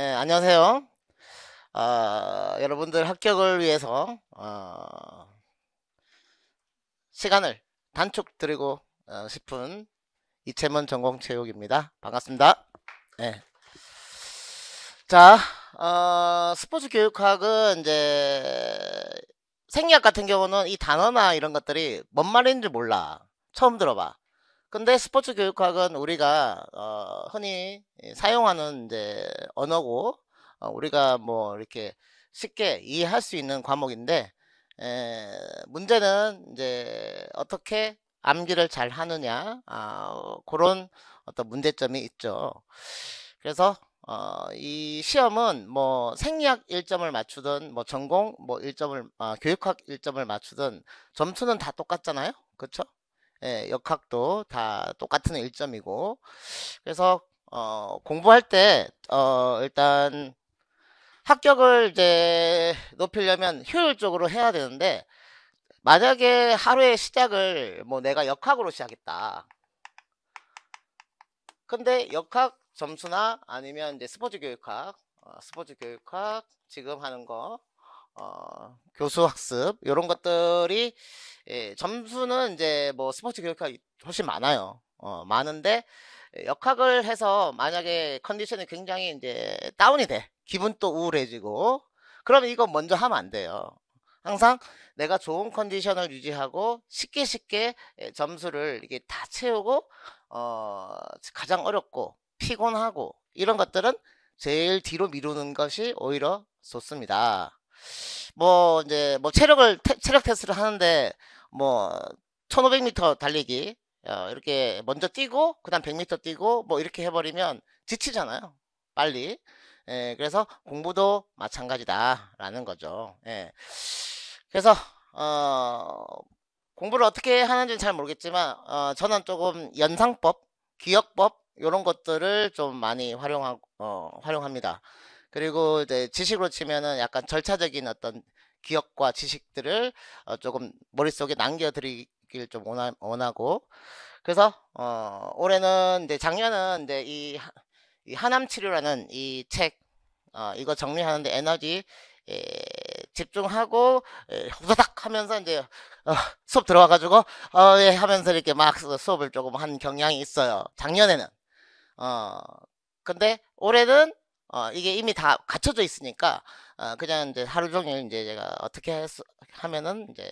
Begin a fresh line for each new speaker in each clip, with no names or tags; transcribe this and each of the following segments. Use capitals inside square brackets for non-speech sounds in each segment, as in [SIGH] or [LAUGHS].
예, 안녕하세요. 어, 여러분들 합격을 위해서 어, 시간을 단축드리고 어, 싶은 이채문 전공체육입니다. 반갑습니다. 예. 자, 어, 스포츠 교육학은 이제 생리학 같은 경우는 이 단어나 이런 것들이 뭔 말인지 몰라. 처음 들어봐. 근데 스포츠 교육학은 우리가 어, 흔히 사용하는 이제 언어고 어, 우리가 뭐 이렇게 쉽게 이해할 수 있는 과목인데 에, 문제는 이제 어떻게 암기를 잘 하느냐 아, 그런 어떤 문제점이 있죠. 그래서 어, 이 시험은 뭐 생리학 1점을 맞추든 뭐 전공 뭐 1점을 아, 교육학 1점을 맞추든 점수는 다 똑같잖아요. 그렇죠? 예, 역학도 다 똑같은 1점이고 그래서 어, 공부할 때 어, 일단 합격을 이제 높이려면 효율적으로 해야 되는데 만약에 하루의 시작을 뭐 내가 역학으로 시작했다 근데 역학 점수나 아니면 이제 스포츠 교육학 어, 스포츠 교육학 지금 하는 거 어, 교수 학습 이런 것들이 예, 점수는 이제 뭐 스포츠 교육학이 훨씬 많아요. 어, 많은데 역학을 해서 만약에 컨디션이 굉장히 이제 다운이 돼. 기분도 우울해지고 그러면 이거 먼저 하면 안 돼요. 항상 내가 좋은 컨디션을 유지하고 쉽게 쉽게 예, 점수를 이게 다 채우고 어 가장 어렵고 피곤하고 이런 것들은 제일 뒤로 미루는 것이 오히려 좋습니다. 뭐 이제 뭐 체력을 태, 체력 테스트를 하는데 뭐 1500m 달리기 어, 이렇게 먼저 뛰고 그다음 100m 뛰고 뭐 이렇게 해버리면 지치잖아요 빨리 예, 그래서 공부도 마찬가지다라는 거죠 예. 그래서 어, 공부를 어떻게 하는지는 잘 모르겠지만 어, 저는 조금 연상법 기억법 이런 것들을 좀 많이 활용하, 고 어, 활용합니다 그리고 이제 지식으로 치면은 약간 절차적인 어떤 기억과 지식들을 어 조금 머릿속에 남겨드리길 좀 원하, 원하고 그래서 어 올해는 이제 작년은 이제 이, 이 하남 치료라는 이 책 어, 이거 정리하는데 에너지 에, 예, 집중하고 예, 후다닥 하면서 이제 어, 수업 들어와가지고 어, 예, 하면서 이렇게 막 수업을 조금 한 경향이 있어요. 작년에는 어 근데 올해는 어, 이게 이미 다 갖춰져 있으니까 어, 그냥 이제 하루 종일 이제 제가 어떻게 해서, 하면은 이제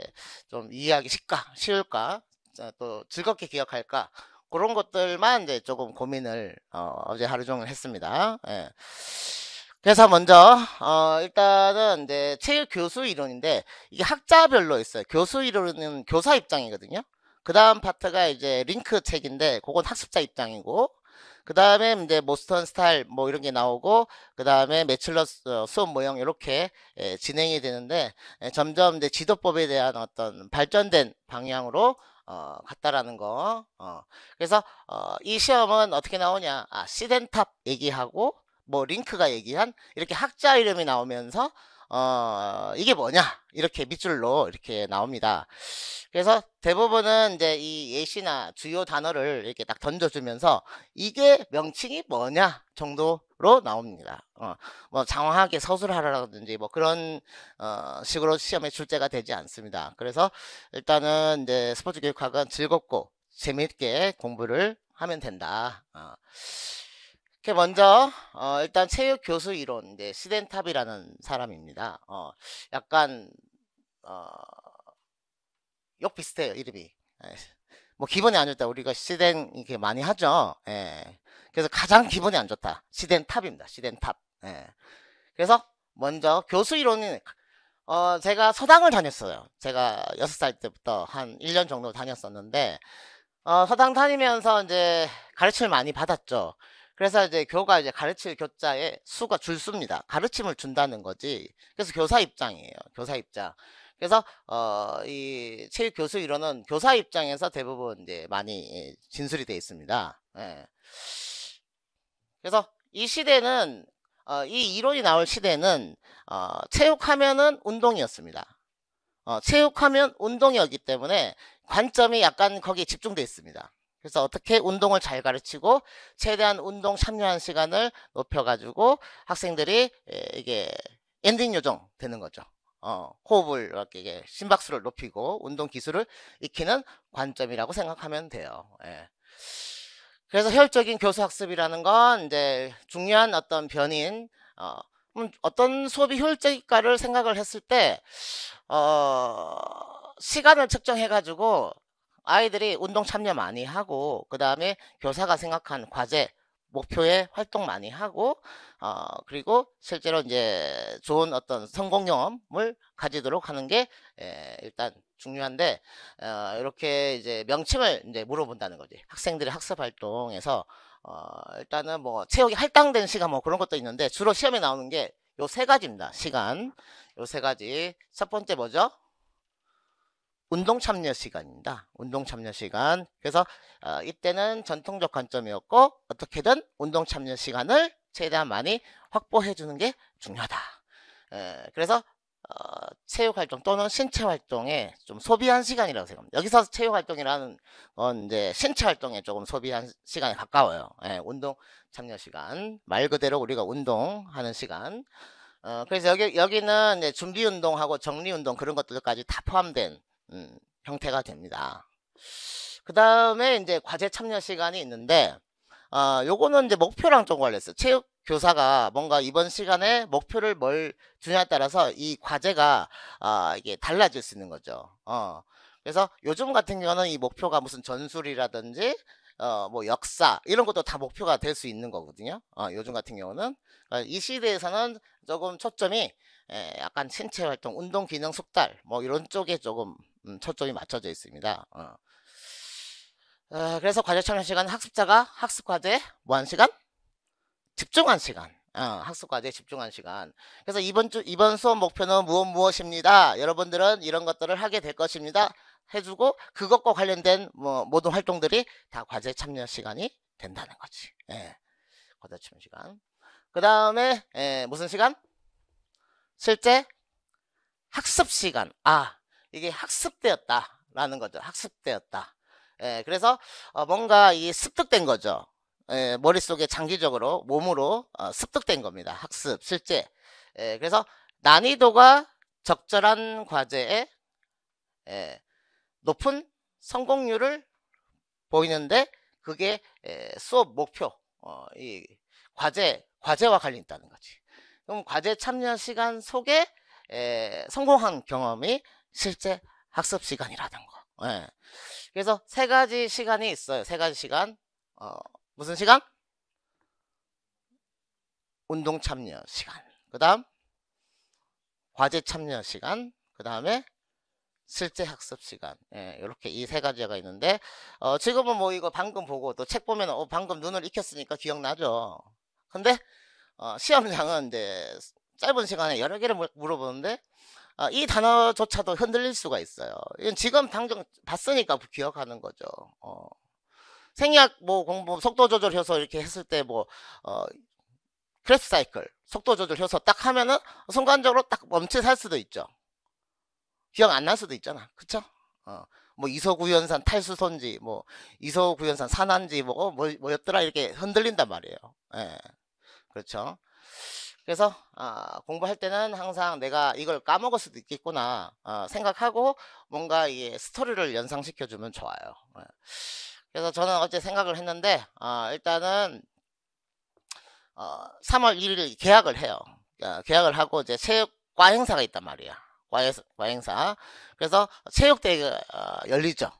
좀 이해하기 쉽까 쉬울까 어, 또 즐겁게 기억할까 그런 것들만 이제 조금 고민을 어, 제 하루 종일 했습니다. 예. 그래서 먼저 어, 일단은 이제 체육 교수 이론인데 이게 학자별로 있어요. 교수 이론은 교사 입장이거든요. 그 다음 파트가 이제 링크 책인데 그건 학습자 입장이고 그 다음에 이제 모스턴 스타일 뭐 이런 게 나오고 그 다음에 매출러 어, 수업 모형 이렇게 예, 진행이 되는데 예, 점점 이제 지도법에 대한 어떤 발전된 방향으로 어, 갔다라는 거. 어. 그래서 어, 이 시험은 어떻게 나오냐? 아, 시덴탑 얘기하고 뭐 링크가 얘기한 이렇게 학자 이름이 나오면서 어, 이게 뭐냐? 이렇게 밑줄로 이렇게 나옵니다. 그래서 대부분은 이제 이 예시나 주요 단어를 이렇게 딱 던져주면서 이게 명칭이 뭐냐 정도로 나옵니다. 어, 뭐 장황하게 서술하라든지 뭐 그런 어, 식으로 시험에 출제가 되지 않습니다. 그래서 일단은 이제 스포츠 교육학은 즐겁고 재미있게 공부를 하면 된다. 어. 먼저 어, 일단 체육 교수 이론 네, 스덴탑이라는 사람입니다. 어, 약간 어, 욕 비슷해요 이름이. 예. 뭐 기분이 안 좋다 우리가 시덴 이렇게 많이 하죠. 예. 그래서 가장 기분이 안 좋다 시덴탑입니다. 시덴탑. 예. 그래서 먼저 교수 이론은 어, 제가 서당을 다녔어요. 제가 여섯 살 때부터 한 일 년 정도 다녔었는데, 어, 서당 다니면서 이제 가르침을 많이 받았죠. 그래서 이제 교가 이제 가르칠 교자에 수가 줄수입니다. 가르침을 준다는 거지. 그래서 교사 입장이에요. 교사 입장. 그래서 어이 체육 교수 이론은 교사 입장에서 대부분 이제 많이 진술이 돼 있습니다. 예. 그래서 이 시대는 어, 이 이론이 나올 시대는 어, 체육하면은 운동이었습니다. 어, 체육하면 운동이었기 때문에 관점이 약간 거기에 집중돼 있습니다. 그래서 어떻게 운동을 잘 가르치고 최대한 운동 참여한 시간을 높여가지고 학생들이 이게 엔딩 요정 되는 거죠. 어, 호흡을 이렇게 심박수를 높이고 운동 기술을 익히는 관점이라고 생각하면 돼요. 예. 그래서 효율적인 교수 학습이라는 건 이제 중요한 어떤 변인 어, 음, 어떤 수업이 효율적일까를 생각을 했을 때 어, 시간을 측정해가지고 아이들이 운동 참여 많이 하고 그 다음에 교사가 생각한 과제 목표에 활동 많이 하고 어 그리고 실제로 이제 좋은 어떤 성공 경험을 가지도록 하는 게 에, 예, 일단 중요한데 어 이렇게 이제 명칭을 이제 물어본다는 거지 학생들의 학습 활동에서 어 일단은 뭐 체육이 할당된 시간 뭐 그런 것도 있는데 주로 시험에 나오는 게 요 세 가지입니다 시간 요 세 가지 첫 번째 뭐죠 운동 참여 시간입니다. 운동 참여 시간. 그래서 어, 이때는 전통적 관점이었고 어떻게든 운동 참여 시간을 최대한 많이 확보해 주는 게 중요하다. 에, 그래서 어, 체육활동 또는 신체활동에 좀 소비한 시간이라고 생각합니다. 여기서 체육활동이라는 건 이제 신체활동에 조금 소비한 시간에 가까워요. 예, 운동 참여 시간 말 그대로 우리가 운동하는 시간. 어, 그래서 여기, 여기는 이제 준비 운동하고 정리 운동 그런 것들까지 다 포함된 음, 형태가 됩니다. 그 다음에 이제 과제 참여 시간이 있는데 어, 요거는 이제 목표랑 좀 관련했어요. 체육 교사가 뭔가 이번 시간에 목표를 뭘 주냐에 따라서 이 과제가 아 어, 이게 달라질 수 있는 거죠. 어. 그래서 요즘 같은 경우는 이 목표가 무슨 전술이라든지 어뭐 역사 이런 것도 다 목표가 될 수 있는 거거든요. 어, 요즘 같은 경우는 그러니까 이 시대에서는 조금 초점이 에, 예, 약간 신체 활동, 운동 기능 숙달 뭐 이런 쪽에 조금 음, 초점이 맞춰져 있습니다. 어. 어, 그래서 과제 참여 시간은 학습자가 학습 과제에 뭐한 시간? 집중한 시간. 어, 학습 과제에 집중한 시간. 그래서 이번 주 이번 수업 목표는 무엇 무엇입니다. 여러분들은 이런 것들을 하게 될 것입니다. 해주고 그것과 관련된 뭐 모든 활동들이 다 과제 참여 시간이 된다는 거지. 예. 과제 참여 시간. 그 다음에 예, 무슨 시간? 실제 학습 시간. 아 이게 학습되었다라는 거죠. 학습되었다. 예, 그래서 어, 뭔가 이 습득된 거죠. 예, 머릿속에 장기적으로 몸으로 어, 습득된 겁니다. 학습, 실제. 예, 그래서 난이도가 적절한 과제에 예, 높은 성공률을 보이는데 그게 예, 수업 목표, 어, 이 과제, 과제와 관련 있다는 거지. 그럼 과제 참여 시간 속에 에, 예, 성공한 경험이 실제 학습 시간이라든가. 예. 그래서 세 가지 시간이 있어요. 세 가지 시간. 어, 무슨 시간? 운동 참여 시간. 그 다음, 과제 참여 시간. 그 다음에, 실제 학습 시간. 예, 이렇게 이 세 가지가 있는데, 어, 지금은 뭐 이거 방금 보고 또 책 보면, 어, 방금 눈을 익혔으니까 기억나죠? 근데, 어, 시험장은 이제 짧은 시간에 여러 개를 물어보는데, 어, 이 단어조차도 흔들릴 수가 있어요. 지금 당장 봤으니까 그 기억하는 거죠. 어. 생략 뭐 공부 속도 조절 효소 이렇게 했을 때뭐 어, 크래스 사이클 속도 조절 효소 딱 하면은 순간적으로 딱 멈칫할 수도 있죠. 기억 안 날 수도 있잖아. 그쵸? 어. 뭐 이소구연산 탈수손지 뭐 이소구연산 산한지 뭐, 뭐 뭐였더라 이렇게 흔들린단 말이에요. 예. 그렇죠? 그래서 어, 공부할 때는 항상 내가 이걸 까먹을 수도 있겠구나 어, 생각하고 뭔가 이 스토리를 연상시켜주면 좋아요. 예. 그래서 저는 어제 생각을 했는데 어, 일단은 어, 3월 1일 계약을 해요. 어, 계약을 하고 이제 체육과 행사가 있단 말이야. 과외, 과행사. 그래서 체육대회가 어, 열리죠.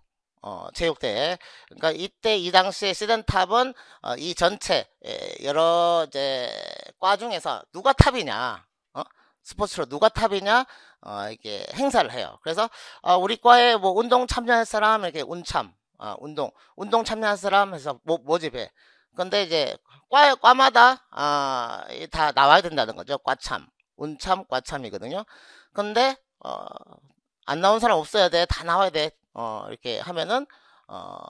어, 체육대회. 그러니까 이때 이 당시에 시즌 탑은 어, 이 전체 에, 여러 이제 과 중에서 누가 탑이냐, 어? 스포츠로 누가 탑이냐, 어, 이게 행사를 해요. 그래서 어, 우리 과에 뭐 운동 참여할 사람 이렇게 운참, 어, 운동 운동 참여할 사람 해서 모, 모집해. 근데 이제 과 과마다 아, 어, 다 나와야 된다는 거죠. 과참, 운참, 과참이거든요. 근데 어, 안 나온 사람 없어야 돼. 다 나와야 돼. 어, 이렇게 하면은 어,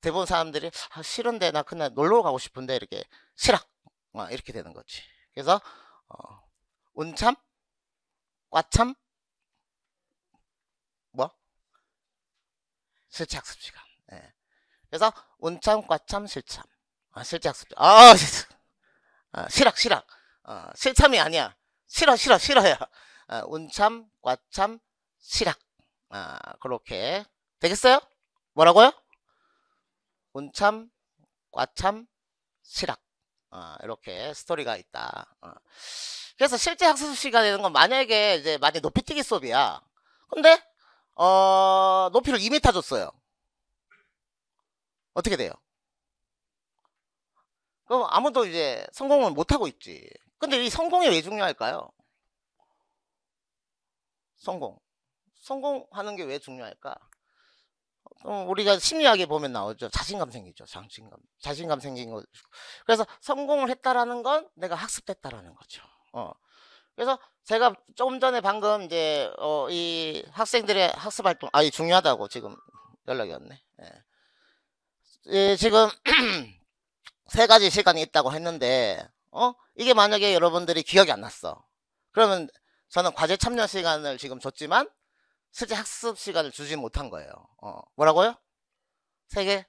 대부분 사람들이 아, 싫은데 나 그날 놀러 가고 싶은데 이렇게 싫어 어, 이렇게 되는 거지. 그래서 어, 운참, 꽈참, 뭐 실제 학습 시간. 예. 그래서 운참, 꽈참, 실참. 아, 실제 학습. 아, [LAUGHS] 아 실학, 실학. 어, 실참이 아니야. 싫어, 싫어, 싫어요. 어, 운참, 과참 실학. 아, 그렇게 되겠어요? 뭐라고요? 운참, 과참, 실학 아, 이렇게 스토리가 있다. 아. 그래서 실제 학습 시간이 되는 건 만약에 이제 만약 높이 뛰기 수업이야. 근데 어, 높이를 2m 줬어요. 어떻게 돼요? 그럼 아무도 이제 성공을 못하고 있지. 근데 이 성공이 왜 중요할까요? 성공. 성공하는 게 왜 중요할까? 어, 우리가 심리학에 보면 나오죠. 자신감 생기죠. 자신감. 자신감 생긴 거. 그래서 성공을 했다라는 건 내가 학습됐다라는 거죠. 어. 그래서 제가 조금 전에 방금 이제 어, 이 학생들의 학습 활동 아이 중요하다고 지금 연락이 왔네. 예. 예 지금 [CLEARS THROAT] 세 가지 시간이 있다고 했는데 어? 이게 만약에 여러분들이 기억이 안 났어. 그러면 저는 과제 참여 시간을 지금 줬지만 실제 학습 시간을 주지 못한 거예요. 어, 뭐라고요? 세 개?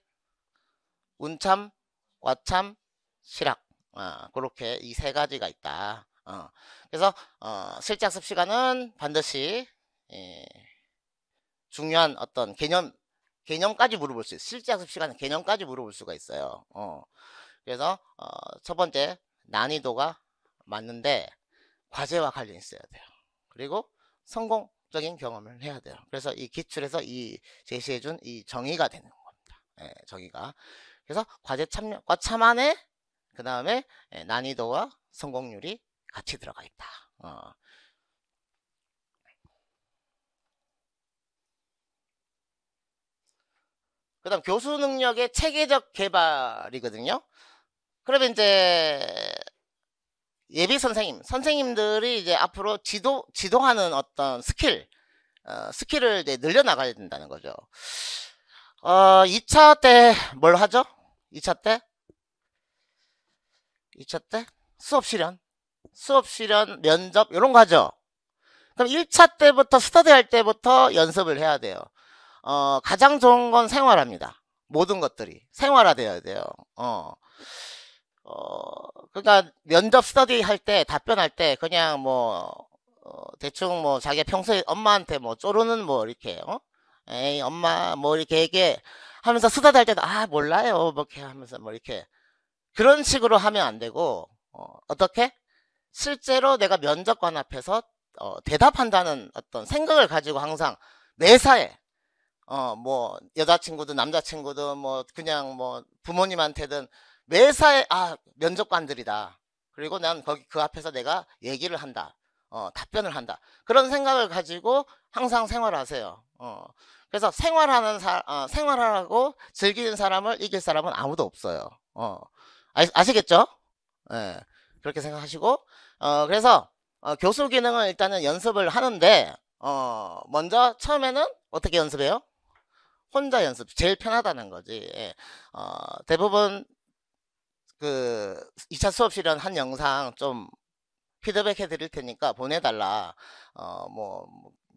운참, 와참, 실학. 어, 그렇게 이 세 가지가 있다. 어, 그래서 어, 실제 학습 시간은 반드시 예, 중요한 어떤 개념, 개념까지 물어볼 수 있어요. 실제 학습 시간은 개념까지 물어볼 수가 있어요. 어, 그래서 어, 첫 번째 난이도가 맞는데 과제와 관련 있어야 돼요. 그리고 성공 적인 경험을 해야 돼요. 그래서 이 기출에서 이 제시해준 이 정의가 되는 겁니다. 예, 정의가. 그래서 과제 참여과 참안에 그 다음에 예, 난이도와 성공률이 같이 들어가 있다. 어. 그 다음 교수 능력의 체계적 개발이거든요. 그러면 이제 예비 선생님, 선생님들이 이제 앞으로 지도, 지도하는 어떤 스킬, 어, 스킬을 이제 늘려나가야 된다는 거죠. 어, 2차 때 뭘 하죠? 2차 때? 2차 때? 수업 실현. 수업 실현, 면접, 이런 거 하죠. 그럼 1차 때부터, 스터디 할 때부터 연습을 해야 돼요. 어, 가장 좋은 건 생활합니다. 모든 것들이. 생활화되어야 돼요. 어. 어, 그러니까 면접 스터디 할 때 답변할 때 그냥 뭐 어, 대충 뭐 자기 평소에 엄마한테 뭐 쪼르는 뭐 이렇게 어? 에이 엄마 뭐 이렇게 얘기 하면서 쓰다달 때도 아 몰라요 뭐 이렇게 하면서 뭐 이렇게 그런 식으로 하면 안 되고 어, 어떻게 실제로 내가 면접관 앞에서 어, 대답한다는 어떤 생각을 가지고 항상 매사에 어뭐 여자친구든 남자친구든 뭐 그냥 뭐 부모님한테든 매사에 아 면접관들이다. 그리고 난 거기 그 앞에서 내가 얘기를 한다. 어, 답변을 한다. 그런 생각을 가지고 항상 생활하세요. 어. 그래서 생활하는 사, 어, 생활하라고 즐기는 사람을 이길 사람은 아무도 없어요. 어. 아, 시겠죠 예. 그렇게 생각하시고, 어, 그래서, 어, 교수 기능은 일단은 연습을 하는데, 어, 먼저 처음에는 어떻게 연습해요? 혼자 연습. 제일 편하다는 거지. 예. 어, 대부분 그 2차 수업 실현 한 영상 좀 피드백 해드릴 테니까 보내달라. 어, 뭐,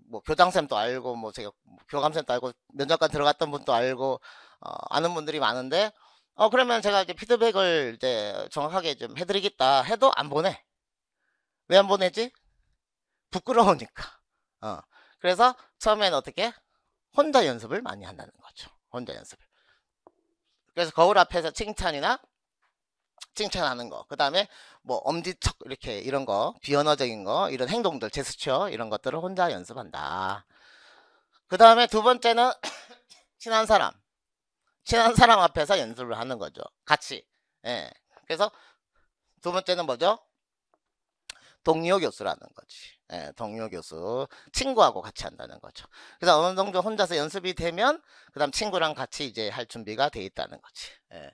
뭐, 교장쌤도 알고, 뭐, 제가 교감쌤도 알고, 면접관 들어갔던 분도 알고, 어, 아는 분들이 많은데, 어, 그러면 제가 이제 피드백을 이제 정확하게 좀 해드리겠다 해도 안 보내. 왜 안 보내지? 부끄러우니까. 어. 그래서 처음엔 어떻게? 혼자 연습을 많이 한다는 거죠. 혼자 연습을. 그래서 거울 앞에서 칭찬이나 칭찬하는 거. 그 다음에 뭐 엄지척 이렇게 이런 거 비언어적인 거 이런 행동들 제스처 이런 것들을 혼자 연습한다. 그 다음에 두 번째는 [COUGHS] 친한 사람. 친한 사람 앞에서 연습을 하는 거죠. 같이. 예. 그래서 두 번째는 뭐죠? 동료 교수라는 거지. 예, 동료 교수. 친구하고 같이 한다는 거죠. 그래서 어느 정도 혼자서 연습이 되면, 그 다음 친구랑 같이 이제 할 준비가 돼 있다는 거지. 예.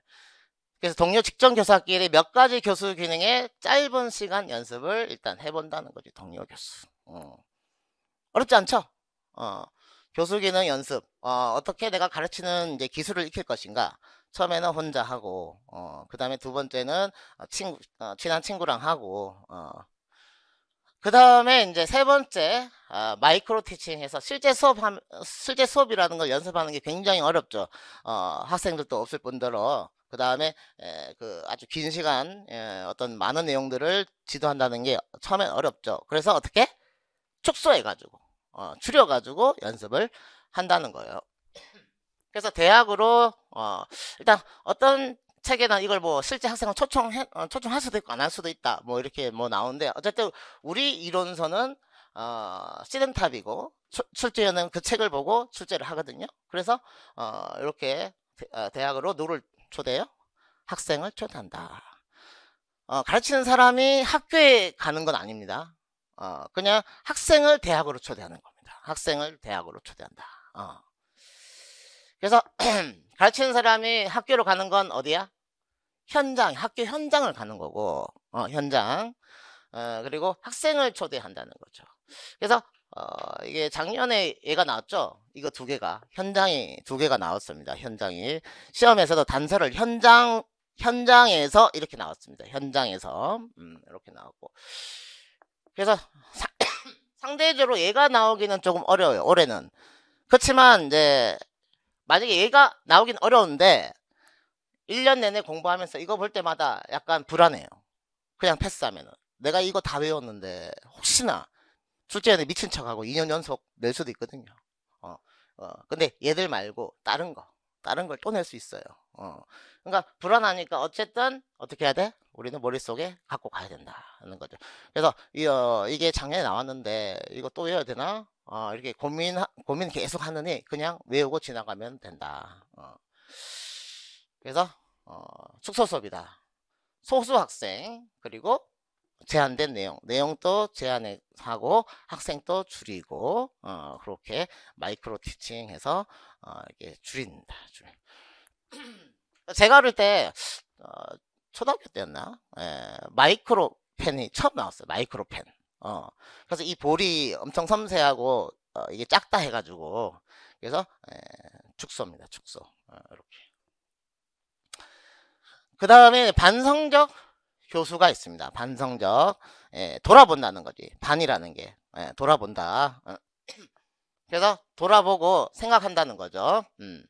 그래서 동료 직전 교사끼리 몇 가지 교수 기능의 짧은 시간 연습을 일단 해본다는 거지 동료 교수 어. 어렵지 않죠? 어. 교수 기능 연습 어, 어떻게 내가 가르치는 이제 기술을 익힐 것인가 처음에는 혼자 하고 어, 그 다음에 두 번째는 어, 친구, 어, 친한 친구랑 하고 어. 그 다음에 이제 세 번째 어, 마이크로 티칭해서 실제 수업 실제 수업이라는 걸 연습하는 게 굉장히 어렵죠. 어, 학생들도 없을 뿐더러 그 다음에 그 아주 긴 시간 에, 어떤 많은 내용들을 지도한다는 게 처음엔 어렵죠. 그래서 어떻게 축소해가지고 어, 줄여가지고 연습을 한다는 거예요. 그래서 대학으로 어, 일단 어떤 책에나 이걸 뭐 실제 학생을 초청 해 어, 초청할 수도 있고 안 할 수도 있다 뭐 이렇게 뭐 나오는데 어쨌든 우리 이론서는 어, 시든탑이고 출제는 그 책을 보고 출제를 하거든요. 그래서 어, 이렇게 대, 어, 학으로 누를 초대요? 학생을 초대한다. 어, 가르치는 사람이 학교에 가는 건 아닙니다. 어, 그냥 학생을 대학으로 초대하는 겁니다. 학생을 대학으로 초대한다. 어. 그래서 [CLEARS THROAT] 가르치는 사람이 학교로 가는 건 어디야? 현장, 학교 현장을 가는 거고, 어, 현장. 어, 그리고 학생을 초대한다는 거죠. 그래서 어, 이게 작년에 얘가 나왔죠? 이거 두 개가 현장이 두 개가 나왔습니다. 현장이 시험에서도 단서를 현장 현장에서 이렇게 나왔습니다. 현장에서 음, 이렇게 나왔고 그래서 사, [COUGHS] 상대적으로 얘가 나오기는 조금 어려워요. 올해는 그렇지만 이제 만약에 얘가 나오긴 어려운데 1년 내내 공부하면서 이거 볼 때마다 약간 불안해요. 그냥 패스하면은 내가 이거 다 외웠는데 혹시나 출제에는 미친 척하고 2년 연속 낼 수도 있거든요. 어, 어, 근데 얘들 말고 다른 거, 다른 걸 또 낼 수 있어요. 어, 그러니까 불안하니까 어쨌든 어떻게 해야 돼? 우리는 머릿속에 갖고 가야 된다는 거죠. 그래서 이, 어, 이게 작년에 나왔는데 이거 또 외워야 되나? 어, 이렇게 고민, 고민 계속 하느니 그냥 외우고 지나가면 된다. 어. 그래서 어, 축소 수업이다. 소수 학생 그리고 제한된 내용, 내용도 제한하고 학생도 줄이고 어, 그렇게 마이크로 티칭해서 어, 이게 줄인다. 줄. [CLEARS THROAT] 제가 어릴 때 어, 초등학교 때였나? 에, 예, 마이크로 펜이 처음 나왔어요. 마이크로 펜. 어. 그래서 이 볼이 엄청 섬세하고 어, 이게 작다 해가지고 그래서 에, 예, 축소입니다. 축소 어, 이렇게. 그 다음에 반성적 효수가 있습니다. 반성적 예, 돌아본다는 거지. 반이라는 게 예, 돌아본다. 어. [CLEARS THROAT] 그래서 돌아보고 생각한다는 거죠. 음.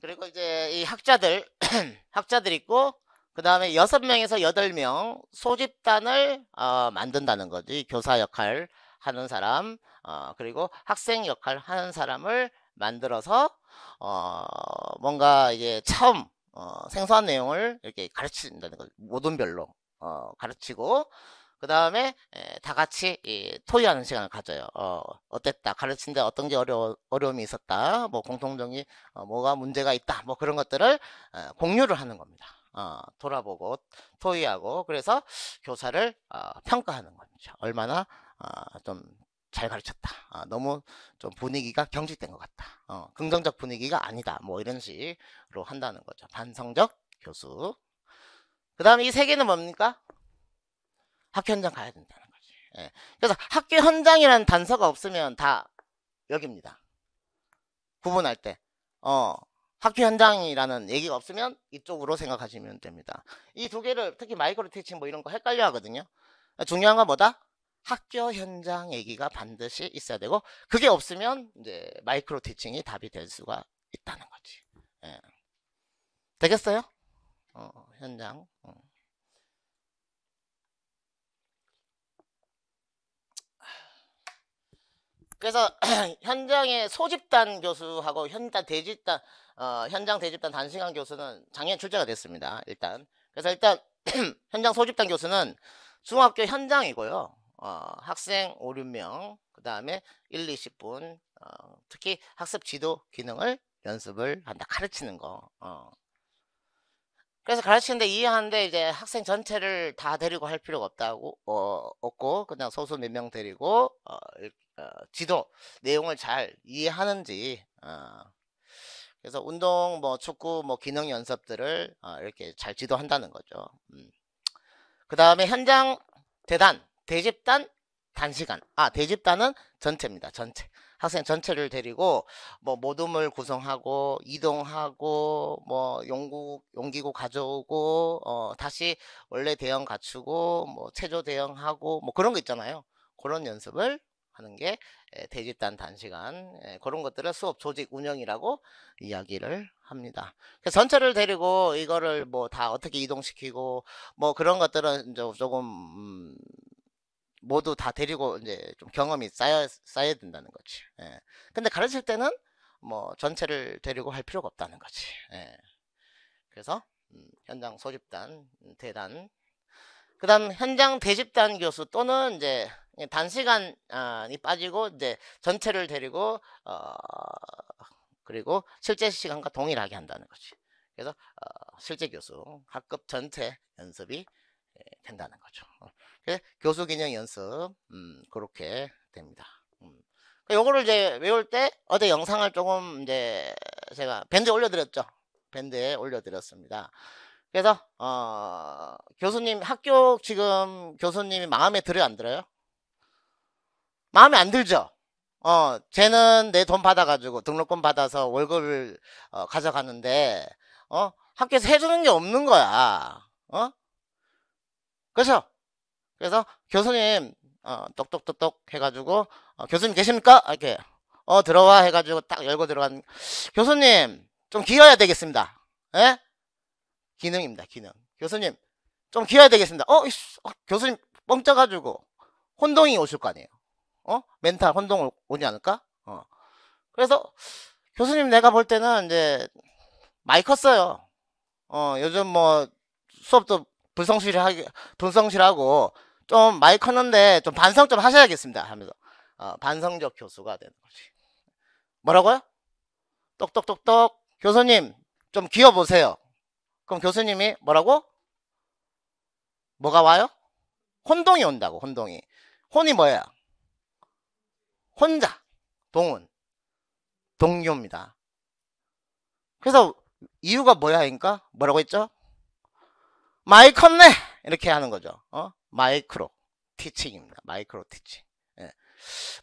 그리고 이제 이 학자들 [CLEARS THROAT] 학자들 있고 그 다음에 여섯 명에서 여덟 명 소집단을 어, 만든다는 거지. 교사 역할 하는 사람 어, 그리고 학생 역할 하는 사람을 만들어서 어, 뭔가 이제 처음 어, 생소한 내용을 이렇게 가르친다는 거죠. 모든별로 어, 가르치고 그 다음에 예, 다 같이 이, 토의하는 시간을 가져요. 어, 어땠다, 가르친데 어떤 게 어려, 어려움이 있었다, 뭐 공통점이 어, 뭐가 문제가 있다, 뭐 그런 것들을 어, 공유를 하는 겁니다. 어, 돌아보고 토의하고 그래서 교사를 어, 평가하는 거죠. 얼마나 어, 좀잘 가르쳤다. 아, 너무 좀 분위기가 경직된 것 같다. 어, 긍정적 분위기가 아니다. 뭐 이런 식으로 한다는 거죠. 반성적 교수. 그 다음에 이 세 개는 뭡니까? 학교 현장 가야 된다는 거지. 예. 그래서 학교 현장이라는 단서가 없으면 다 여기입니다. 구분할 때. 어, 학교 현장이라는 얘기가 없으면 이쪽으로 생각하시면 됩니다. 이 두 개를 특히 마이크로 티칭 뭐 이런 거 헷갈려 하거든요. 중요한 건 뭐다? 학교 현장 얘기가 반드시 있어야 되고 그게 없으면 이제 마이크로 티칭이 답이 될 수가 있다는 거지. 예. 되겠어요? 어, 현장. 어. 그래서 [CLEARS THROAT] 현장의 소집단 교수하고 현장 대집단 어, 현장 대집단 단시간 교수는 작년 출제가 됐습니다. 일단 그래서 일단 [CLEARS THROAT] 현장 소집단 교수는 중학교 현장이고요. 어, 학생 5, 6명 그 다음에 1, 20분 어, 특히 학습 지도 기능을 연습을 한다 가르치는 거 어. 그래서 가르치는데 이해하는데 이제 학생 전체를 다 데리고 할 필요가 없다고 어, 없고 그냥 소수 몇명 네 데리고 어, 어, 지도 내용을 잘 이해하는지 어. 그래서 운동 뭐 축구 뭐 기능 연습들을 어, 이렇게 잘 지도한다는 거죠. 음. 그 다음에 현장 대단 대집단 단시간 아 대집단은 전체입니다 전체 학생 전체를 데리고 뭐 모둠을 구성하고 이동하고 뭐 용구 용기구 가져오고 어 다시 원래 대형 갖추고 뭐 체조 대형하고 뭐 그런 거 있잖아요 그런 연습을 하는 게 예, 대집단 단시간 예, 그런 것들을 수업 조직 운영이라고 이야기를 합니다. 전체를 데리고 이거를 뭐 다 어떻게 이동시키고 뭐 그런 것들은 조금 음, 모두 다 데리고 이제 좀 경험이 쌓여, 쌓여야 된다는 거지. 예. 근데 가르칠 때는 뭐 전체를 데리고 할 필요가 없다는 거지. 예. 그래서 음, 현장 소집단, 음, 대단. 그 다음 현장 대집단 교수 또는 이제 단시간이 아, 빠지고 이제 전체를 데리고 어 그리고 실제 시간과 동일하게 한다는 거지. 그래서 어 실제 교수 학급 전체 연습이 예, 된다는 거죠. 어. 교수 기념 연습 음, 그렇게 됩니다. 음. 그러니까 요거를 이제 외울 때 어제 영상을 조금 이제 제가 밴드에 올려드렸죠. 밴드에 올려드렸습니다. 그래서 어, 교수님 학교 지금 교수님이 마음에 들어요 안 들어요? 마음에 안 들죠. 어, 쟤는 내 돈 받아가지고 등록금 받아서 월급을 어, 가져가는데 어, 학교에서 해주는 게 없는 거야. 어? 그래서 그래서 교수님 어, 똑똑똑똑 해가지고 어, 교수님 계십니까? 이렇게 어 들어와 해가지고 딱 열고 들어간 교수님 좀 길어야 되겠습니다. 예? 기능입니다. 기능. 교수님 좀 길어야 되겠습니다. 어, 이씨, 어 교수님 뻥쪄가지고 혼동이 오실 거 아니에요. 어 멘탈 혼동 오지 않을까? 어 그래서 교수님 내가 볼 때는 이제 마이 컸어요. 어 요즘 뭐 수업도 불성실하게 불성실하고 좀 많이 컸는데 좀 반성 좀 하셔야겠습니다 하면서 어, 반성적 교수가 되는 거지 뭐라고요? 똑똑똑똑 교수님 좀 기어보세요 그럼 교수님이 뭐라고? 뭐가 와요? 혼동이 온다고 혼동이 혼이 뭐야? 혼자 동은 동료입니다 그래서 이유가 뭐야 그러니까 뭐라고 했죠? 마이 컸네 이렇게 하는 거죠 어 마이크로 티칭입니다 마이크로 티칭 예.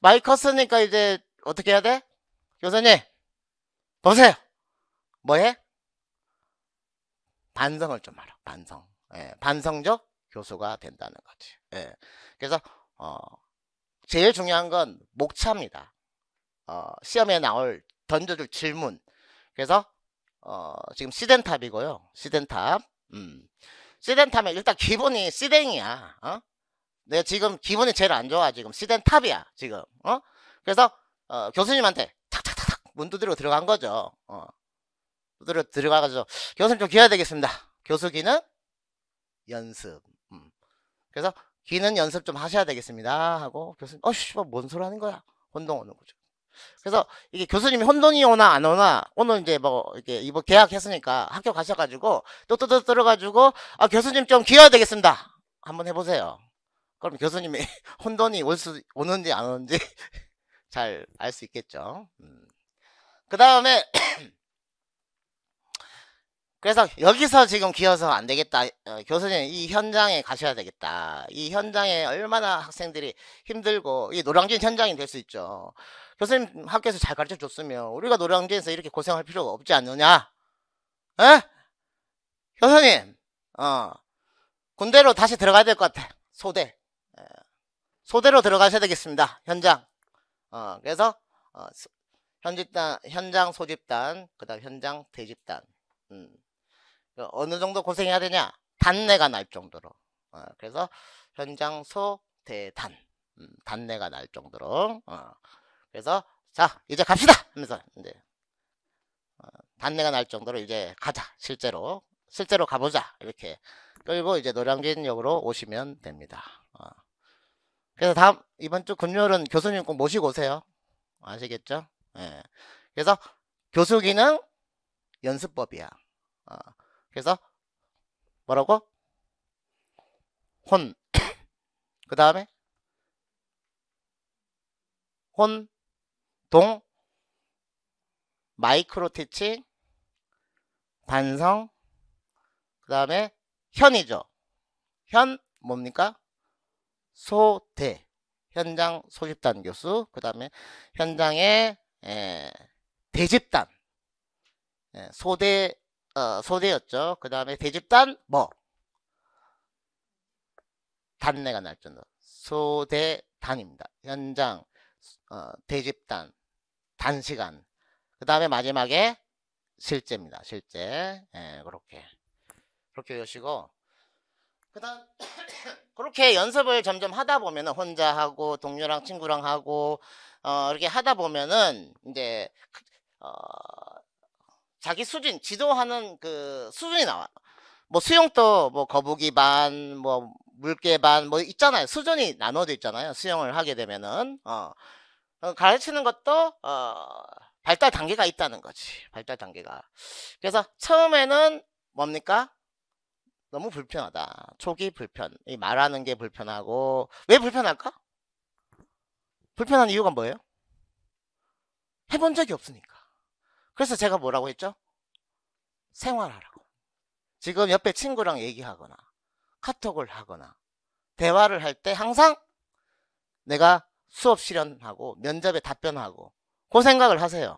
많이 컸으니까 이제 어떻게 해야 돼 교사님 보세요 뭐해 반성을 좀 하라 반성 예. 반성적 교수가 된다는 거지 예. 그래서 어 제일 중요한 건 목차입니다 어 시험에 나올 던져줄 질문 그래서 어 지금 시덴탑이고요 시덴탑 음. 시덴탑에 일단 기본이 시댕이야 어? 내가 지금 기분이 제일 안 좋아. 지금 시덴탑이야. 지금. 어? 그래서 어, 교수님한테 탁탁탁탁 문두드려 들어간 거죠. 어. 두드려 들어가가지고 교수님 좀 기어야 되겠습니다. 교수기는 연습. 음. 그래서 기는 연습 좀 하셔야 되겠습니다. 하고 교수님 어씨 뭐, 뭔 소리 하는 거야. 혼동 오는 거죠. 그래서 이게 교수님이 혼돈이 오나 안 오나 오늘 이제 뭐 이게 이번 계약했으니까 학교 가셔가지고 또또또 들어가지고 아 교수님 좀 기여야 되겠습니다. 한번 해보세요. 그럼 교수님이 [LAUGHS] 혼돈이 올 수 오는지 안 오는지 [LAUGHS] 잘 알 수 있겠죠. 음. 그 다음에 [CLEARS THROAT] 그래서 여기서 지금 기어서 안 되겠다. 어, 교수님 이 현장에 가셔야 되겠다. 이 현장에 얼마나 학생들이 힘들고 이 노량진 현장이 될 수 있죠. 교수님 학교에서 잘 가르쳐 줬으면 우리가 노량진에서 이렇게 고생할 필요가 없지 않느냐? 에? 교수님, 어 군대로 다시 들어가야 될 것 같아. 소대, 소대로 들어가셔야 되겠습니다. 현장. 어 그래서 어, 현집단, 현장 소집단, 그다음 현장 대집단. 음. 그 어느 정도 고생해야 되냐? 단내가 날 정도로. 어, 그래서 현장 소대단. 음, 단내가 날 정도로. 어, 그래서 자 이제 갑시다 하면서 이제 어, 단내가 날 정도로 이제 가자 실제로 실제로 가보자 이렇게 끌고 이제 노량진역으로 오시면 됩니다. 어. 그래서 다음 이번 주 금요일은 교수님 꼭 모시고 오세요. 아시겠죠? 예. 그래서 교수기는 연습법이야. 어. 그래서 뭐라고? 혼. 그 다음에 혼, 동, 마이크로 티칭, 반성, 그 다음에 현이죠. 현 뭡니까? 소대. 현장 소집단 교수, 그 다음에 현장의 에, 대집단, 소대 어, 소대였죠. 그 다음에 대집단 뭐 단내가 날 정도 소대단입니다. 현장 어, 대집단 단시간 그 다음에 마지막에 실제입니다. 실제 예, 그렇게 그렇게 여시고 그다음 [COUGHS] 그렇게 연습을 점점 하다 보면 은 혼자 하고 동료랑 친구랑 하고 어, 이렇게 하다 보면은 이제 어, 자기 수준 지도하는 그 수준이 나와. 뭐 수영도 뭐 거북이 반, 뭐 물개 반, 뭐 있잖아요. 수준이 나눠져 있잖아요. 수영을 하게 되면은 어. 어 가르치는 것도 어 발달 단계가 있다는 거지. 발달 단계가. 그래서 처음에는 뭡니까? 너무 불편하다. 초기 불편. 이 말하는 게 불편하고 왜 불편할까? 불편한 이유가 뭐예요? 해본 적이 없으니까. 그래서 제가 뭐라고 했죠? 생활하라고. 지금 옆에 친구랑 얘기하거나 카톡을 하거나 대화를 할 때 항상 내가 수업 실현하고 면접에 답변하고 그 생각을 하세요.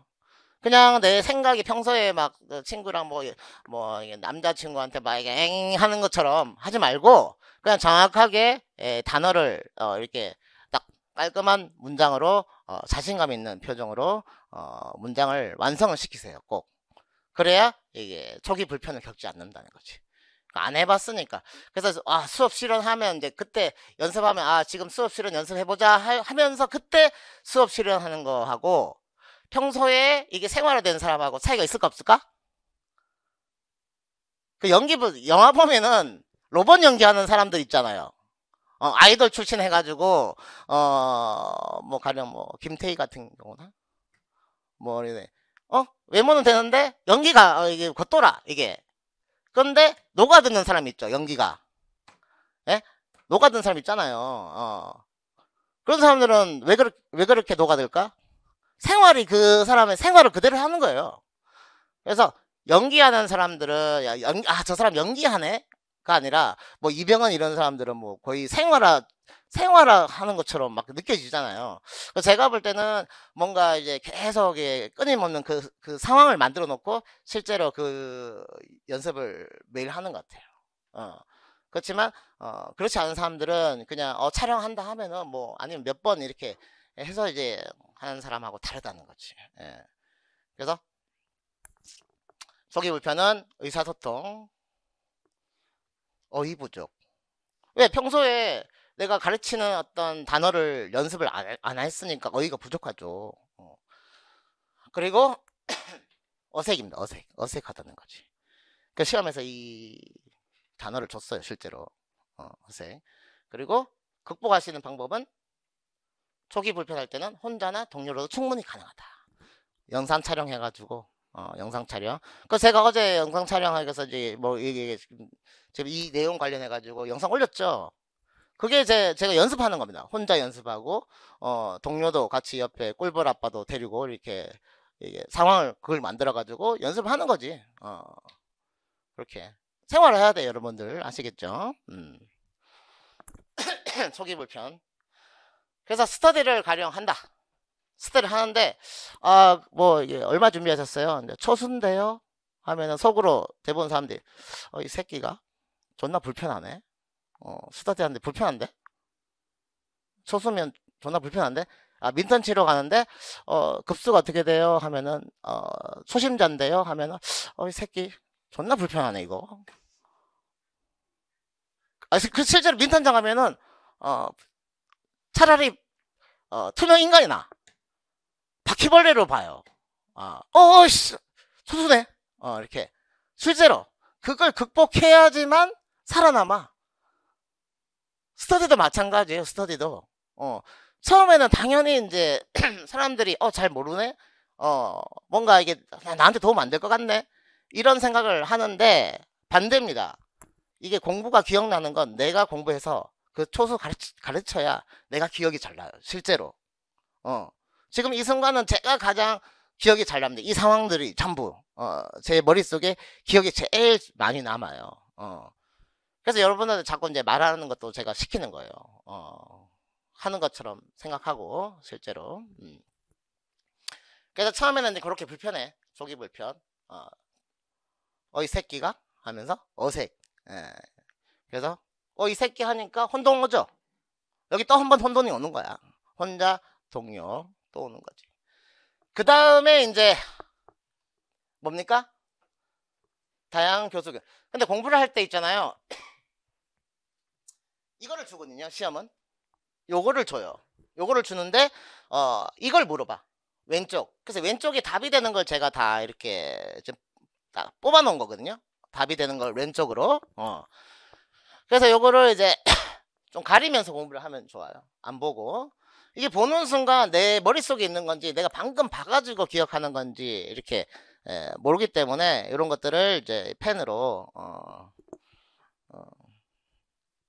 그냥 내 생각이 평소에 막 친구랑 뭐, 뭐, 남자친구한테 막엥 하는 것처럼 하지 말고 그냥 정확하게 예, 단어를 어, 이렇게 깔끔한 문장으로 어, 자신감 있는 표정으로 어, 문장을 완성을 시키세요 꼭 그래야 이게 초기 불편을 겪지 않는다는 거지 그러니까 안 해봤으니까 그래서 아 수업 실현하면 이제 그때 연습하면 아 지금 수업 실현 연습해보자 하면서 그때 수업 실현하는 거하고 평소에 이게 생활화된 사람하고 차이가 있을까 없을까? 그 연기 영화 보면은 로봇 연기하는 사람들 있잖아요 어, 아이돌 출신 해가지고 어 뭐 가령 뭐 김태희 같은 경우나 뭐 이래 어 외모는 되는데 연기가 어, 이게 겉돌아 이게 그런데 녹아드는 사람 이 있죠 연기가 예 녹아든 사람 있잖아요 어 그런 사람들은 왜 그렇게 왜 그렇게 녹아들까 생활이 그 사람의 생활을 그대로 하는 거예요 그래서 연기하는 사람들은 야, 연, 기 아, 저 사람 연기하네? 가 아니라 뭐 이병헌 이런 사람들은 뭐 거의 생활화 생활화 하는 것처럼 막 느껴지잖아요. 제가 볼 때는 뭔가 이제 계속 끊임없는 그, 그 상황을 만들어 놓고 실제로 그 연습을 매일 하는 것 같아요. 어. 그렇지만, 어, 그렇지 않은 사람들은 그냥, 어, 촬영한다 하면은 뭐, 아니면 몇 번 이렇게 해서 이제 하는 사람하고 다르다는 거지. 예. 그래서, 속기 불편은 의사소통, 어휘부족. 왜 평소에 내가 가르치는 어떤 단어를 연습을 안, 했으니까 어휘가 부족하죠. 어. 그리고 [COUGHS] 어색입니다. 어색. 어색하다는 거지. 그 시험에서 이 단어를 줬어요. 실제로. 어, 어색. 그리고 극복하시는 방법은 초기 불편할 때는 혼자나 동료로도 충분히 가능하다. 영상 촬영해가지고 어, 영상 촬영. 그 제가 어제 영상 촬영하기 위해서 이제 뭐 이게 지금 이 내용 관련해 가지고 영상 올렸죠. 그게 제 제가 연습하는 겁니다. 혼자 연습하고 어 동료도 같이 옆에 꿀벌 아빠도 데리고 이렇게 상황을 그걸 만들어 가지고 연습하는 거지. 어 그렇게 생활을 해야 돼 여러분들 아시겠죠? 음. [COUGHS] 초기 불편. 그래서 스터디를 가령 한다. 스터디를 하는데 아뭐 얼마 준비하셨어요? 초순데요 하면은 속으로 대본 사람들이 어, 이 새끼가 존나 불편하네. 어, 수다 대는데 불편한데? 초수면 존나 불편한데? 아, 민턴 치러 가는데, 어, 급수가 어떻게 돼요? 하면은, 어, 초심자인데요? 하면은, 어, 이 새끼, 존나 불편하네, 이거. 아, 그, 실제로 민턴장 하면은, 어, 차라리, 어, 투명 인간이 나. 바퀴벌레로 봐요. 아, 어, 어 씨, 초수네. 어, 이렇게. 실제로, 그걸 극복해야지만, 살아남아. 스터디도 마찬가지예요. 스터디도. 어. 처음에는 당연히 이제 [CLEARS THROAT] 사람들이 어 잘 모르네. 어, 뭔가 이게 나한테 도움 안 될 것 같네. 이런 생각을 하는데 반대입니다. 이게 공부가 기억나는 건 내가 공부해서 그 초수 가르치, 쳐야 내가 기억이 잘 나요. 실제로. 어. 지금 이 순간은 제가 가장 기억이 잘 납니다. 이 상황들이 전부 어, 제 머릿속에 기억이 제일 많이 남아요. 어. 그래서 여러분한테 자꾸 이제 말하는 것도 제가 시키는 거예요. 어, 하는 것처럼 생각하고 실제로. 음. 그래서 처음에는 이제 그렇게 불편해. 속이 불편. 어, 어이 새끼가 하면서 어색. 에. 예. 그래서 어이 새끼 하니까 혼동 오죠. 여기 또 한 번 혼돈이 오는 거야. 혼자 동요또 오는 거지. 그 다음에 이제 뭡니까? 다양한 교수. 근데 공부를 할 때 있잖아요. 이거를 주거든요. 시험은 요거를 줘요. 요거를 주는데 어 이걸 물어봐. 왼쪽. 그래서 왼쪽이 답이 되는 걸 제가 다 이렇게 좀 뽑아 놓은 거거든요. 답이 되는 걸 왼쪽으로. 어. 그래서 요거를 이제 [CLEARS THROAT] 좀 가리면서 공부를 하면 좋아요. 안 보고. 이게 보는 순간 내 머릿속에 있는 건지 내가 방금 봐가지고 기억하는 건지 이렇게 예, 모르기 때문에 이런 것들을 이제 펜으로 어, 어,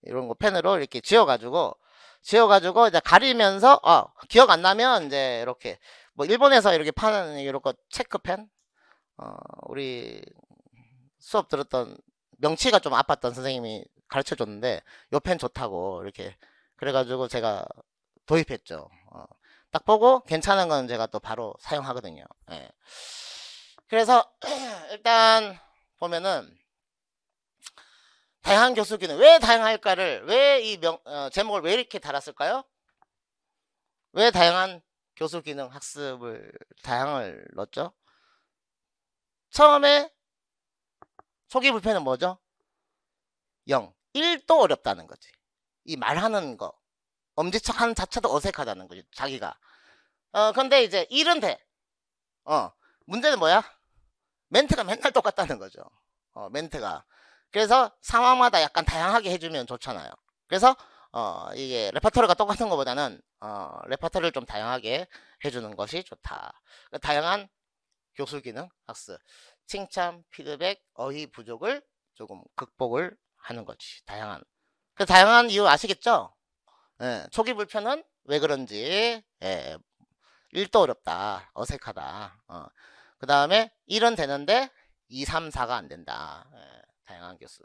이런 거 펜으로 이렇게 지어가지고 지어가지고 이제 가리면서 아 기억 안 나면 이제 이렇게 뭐 일본에서 이렇게 파는 이런 거 체크펜 어 우리 수업 들었던 명치가 좀 아팠던 선생님이 가르쳐 줬는데 요 펜 좋다고 이렇게 그래가지고 제가 도입했죠. 어, 딱 보고 괜찮은 건 제가 또 바로 사용하거든요. 예. 그래서 [CLEARS THROAT] 일단 보면은 다양한 교수기는 왜 다양할까를 왜이 어, 제목을 왜 이렇게 달았을까요? 왜 다양한 교수 기능 학습을 다양을 넣었죠? 처음에 초기 불편은 뭐죠? 0. 1도 어렵다는 거지. 이 말하는 거. 엄지척 하는 자체도 어색하다는 거지. 자기가. 어, 근데 이제 1은 돼. 어, 문제는 뭐야? 멘트가 맨날 똑같다는 거죠. 어, 멘트가. 그래서 상황마다 약간 다양하게 해주면 좋잖아요. 그래서 어, 이게 레퍼토리가 똑같은 것보다는 어, 레퍼토리를 좀 다양하게 해주는 것이 좋다. 그러니까 다양한 교수 기능 학습, 칭찬, 피드백, 어휘 부족을 조금 극복을 하는 거지. 다양한. 그 다양한 이유 아시겠죠? 예, 초기 불편은 왜 그런지 예, 일도 어렵다, 어색하다. 어. 그 다음에 1은 되는데 2, 3, 4가 안 된다. 예. 다양한 교수.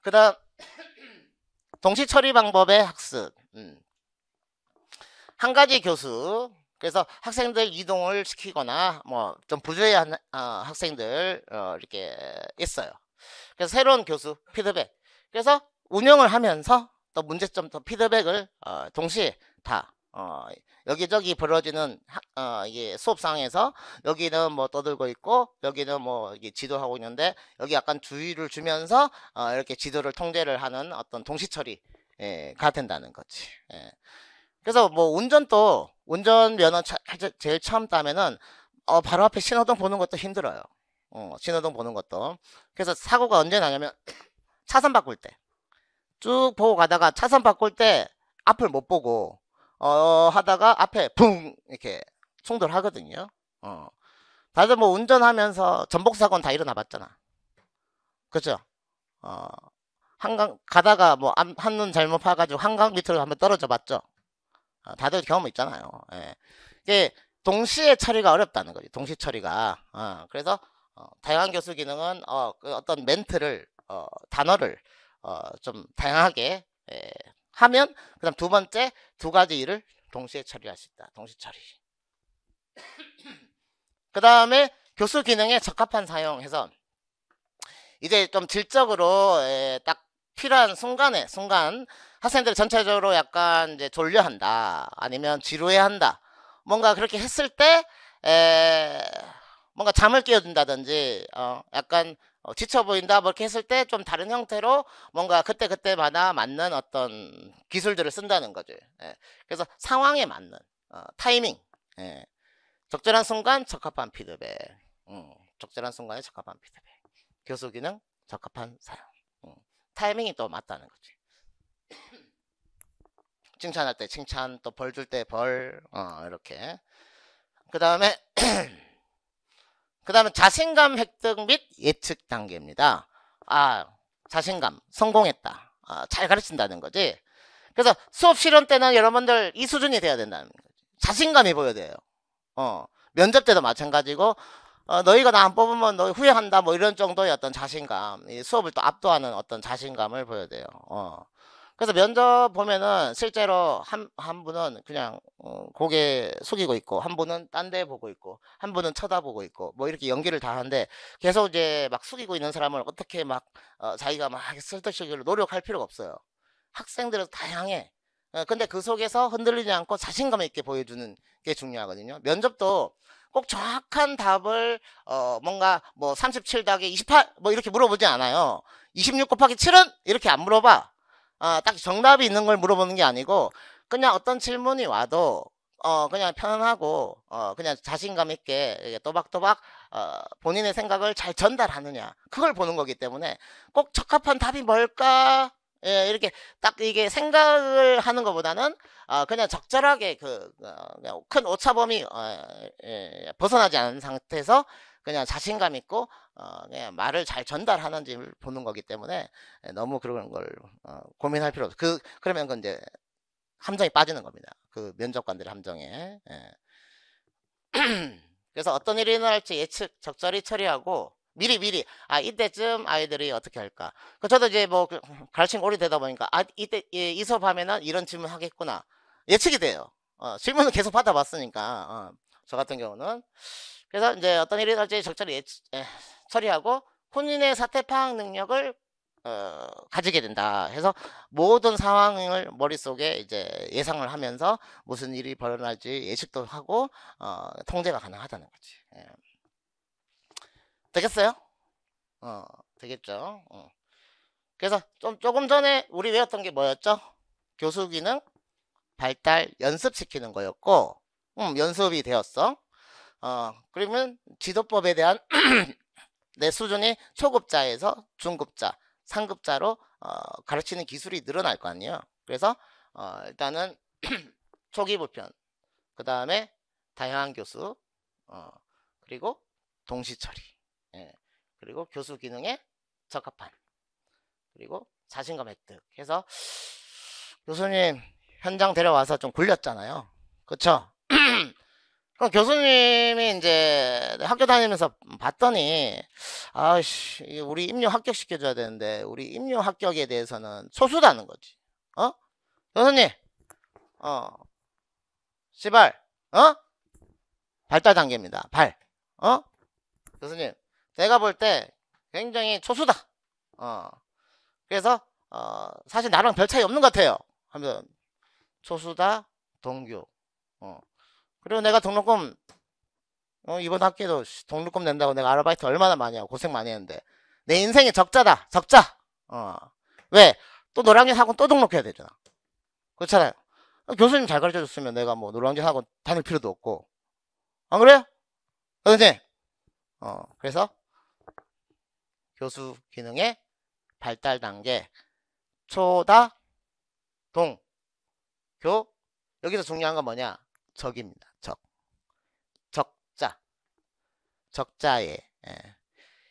그 다음 [CLEARS THROAT] 동시 처리 방법의 학습. 음. 한 가지 교수. 그래서 학생들 이동을 시키거나 뭐 좀부주의한 어, 학생들 어, 이렇게 있어요. 그래서 새로운 교수 피드백. 그래서 운영을 하면서 또 문제점 또 피드백을 어, 동시에 다 어, 여기저기 벌어지는 하, 어, 이게 수업상에서 여기는 뭐 떠들고 있고 여기는 뭐 이게 지도하고 있는데 여기 약간 주의를 주면서 어, 이렇게 지도를 통제를 하는 어떤 동시 처리가 예, 된다는 거지. 예. 그래서 뭐 운전도 운전 면허 차, 제일 처음 따면은 어, 바로 앞에 신호등 보는 것도 힘들어요. 어, 신호등 보는 것도. 그래서 사고가 언제 나냐면 [CLEARS THROAT] 차선 바꿀 때. 쭉 보고 가다가 차선 바꿀 때 앞을 못 보고 어, 하다가 앞에 붕 이렇게 충돌하거든요. 어. 다들 뭐 운전하면서 전복 사고는 다 일어나 봤잖아. 그죠? 어, 한강 가다가 뭐 한눈 잘못 파가지고 한강 밑으로 한번 떨어져 봤죠. 어, 다들 경험 있잖아요. 예. 이게 동시에 처리가 어렵다는 거지. 동시 처리가. 어, 그래서 어, 다양한 교수 기능은 어, 그 어떤 멘트를 어, 단어를 어, 좀 다양하게 예, 하면 그 다음 두 번째 두 가지 일을 동시에 처리할 수 있다. 동시 처리. [CLEARS THROAT] 그 다음에 교수 기능에 적합한 사용해서 이제 좀 질적으로 딱 필요한 순간에 순간 학생들 전체적으로 약간 이제 졸려한다 아니면 지루해한다 뭔가 그렇게 했을 때 에, 뭔가 잠을 깨워준다든지 어, 약간 어, 지쳐 보인다 뭐 이렇게 했을 때 좀 다른 형태로 뭔가 그때 그때마다 맞는 어떤 기술들을 쓴다는 거죠. 예. 그래서 상황에 맞는 어, 타이밍, 예. 적절한 순간 적합한 피드백, 음, 적절한 순간에 적합한 피드백, 교수 기능 적합한 사용, 음, 타이밍이 또 맞다는 거지. [CLEARS THROAT] 칭찬할 때 칭찬, 또 벌 줄 때 벌, 어, 이렇게. 그 다음에 [CLEARS THROAT] 그 다음에 자신감 획득 및 예측 단계입니다. 아, 자신감, 성공했다. 아, 잘 가르친다는 거지. 그래서 수업 실현 때는 여러분들 이 수준이 돼야 된다는 거지. 자신감이 보여야 돼요. 어, 면접 때도 마찬가지고, 어, 너희가 나 안 뽑으면 너 후회한다, 뭐 이런 정도의 어떤 자신감, 이 수업을 또 압도하는 어떤 자신감을 보여야 돼요. 어. 그래서 면접 보면은 실제로 한, 한 분은 그냥 어, 고개 숙이고 있고 한 분은 딴 데 보고 있고 한 분은 쳐다보고 있고 뭐 이렇게 연기를 다 하는데 계속 이제 막 숙이고 있는 사람을 어떻게 막 어, 자기가 막 설득시키려 노력할 필요가 없어요. 학생들은 다양해. 어, 근데 그 속에서 흔들리지 않고 자신감 있게 보여주는 게 중요하거든요. 면접도 꼭 정확한 답을 어 뭔가 뭐 37 더하기 28 뭐 이렇게 물어보지 않아요. 26 곱하기 7은 이렇게 안 물어봐. 어, 딱 정답이 있는 걸 물어보는 게 아니고 그냥 어떤 질문이 와도 어 그냥 편안하고 어 그냥 자신감 있게 이렇게 또박또박 어 본인의 생각을 잘 전달하느냐 그걸 보는 거기 때문에 꼭 적합한 답이 뭘까 예, 이렇게 딱 이게 생각을 하는 것보다는 어, 그냥 적절하게 그, 어, 그냥 큰 오차범위 어, 예, 예 벗어나지 않은 상태에서 그냥 자신감 있고 어, 그냥 말을 잘 전달하는지를 보는 거기 때문에 예, 너무 그런 걸 어, 고민할 필요 없어. 그 그러면 그 이제 함정이 빠지는 겁니다. 그 면접관들의 함정에. 예. [CLEARS THROAT] 그래서 어떤 일이 일어날지 예측 적절히 처리하고 미리 미리 아 이때쯤 아이들이 어떻게 할까 그 저도 이제 뭐 가르친 그 오래 되다 보니까 아 이때 예, 이 수업하면은 이런 질문 하겠구나 예측이 돼요 어, 질문을 계속 받아봤으니까 어, 저 같은 경우는 그래서 이제 어떤 일이 일어날지 적절히 예, 예, 처리하고 혼인의 사태 파악 능력을 어, 가지게 된다. 해서 모든 상황을 머릿속에 이제 예상을 하면서 무슨 일이 벌어날지 예측도 하고 어, 통제가 가능하다는 거지. 예. 되겠어요? 어, 되겠죠. 어. 그래서 좀 조금 전에 우리 외웠던 게 뭐였죠? 교수 기능 발달 연습시키는 거였고, 음, 연습이 되었어. 어, 그러면 지도법에 대한 [CLEARS THROAT] 내 수준이 초급자에서 중급자, 상급자로 어, 가르치는 기술이 늘어날 거 아니에요. 그래서 어, 일단은 [CLEARS THROAT] 초기 보편그 다음에 다양한 교수, 어, 그리고 동시 처리, 예. 그리고 교수 기능에 적합한, 그리고 자신감 획득 해서 교수님 현장 데려와서 좀 굴렸잖아요. 그쵸? 그럼 교수님이 이제 학교 다니면서 봤더니 아씨 우리 임료 합격시켜줘야 되는데 우리 임료 합격에 대해서는 소수라는 거지 어? 교수님 어 씨발 어? 발달 단계입니다 발 어? 교수님 내가 볼 때 굉장히 초수다 어 그래서 어 사실 나랑 별 차이 없는 것 같아요 하면 초수다 동규 어 그리고 내가 등록금 어, 이번 학기에도 등록금 낸다고 내가 아르바이트 얼마나 많이 하고 고생 많이 했는데 내 인생에 적자다 적자 어. 왜? 또 노량진 학원 또 등록해야 되잖아 그렇잖아요 어, 교수님 잘 가르쳐줬으면 내가 뭐 노량진 학원 다닐 필요도 없고 안 그래요? 선생님 어, 그래서 교수 기능의 발달 단계 초다 동 교 여기서 중요한 건 뭐냐 적입니다 적자에 예.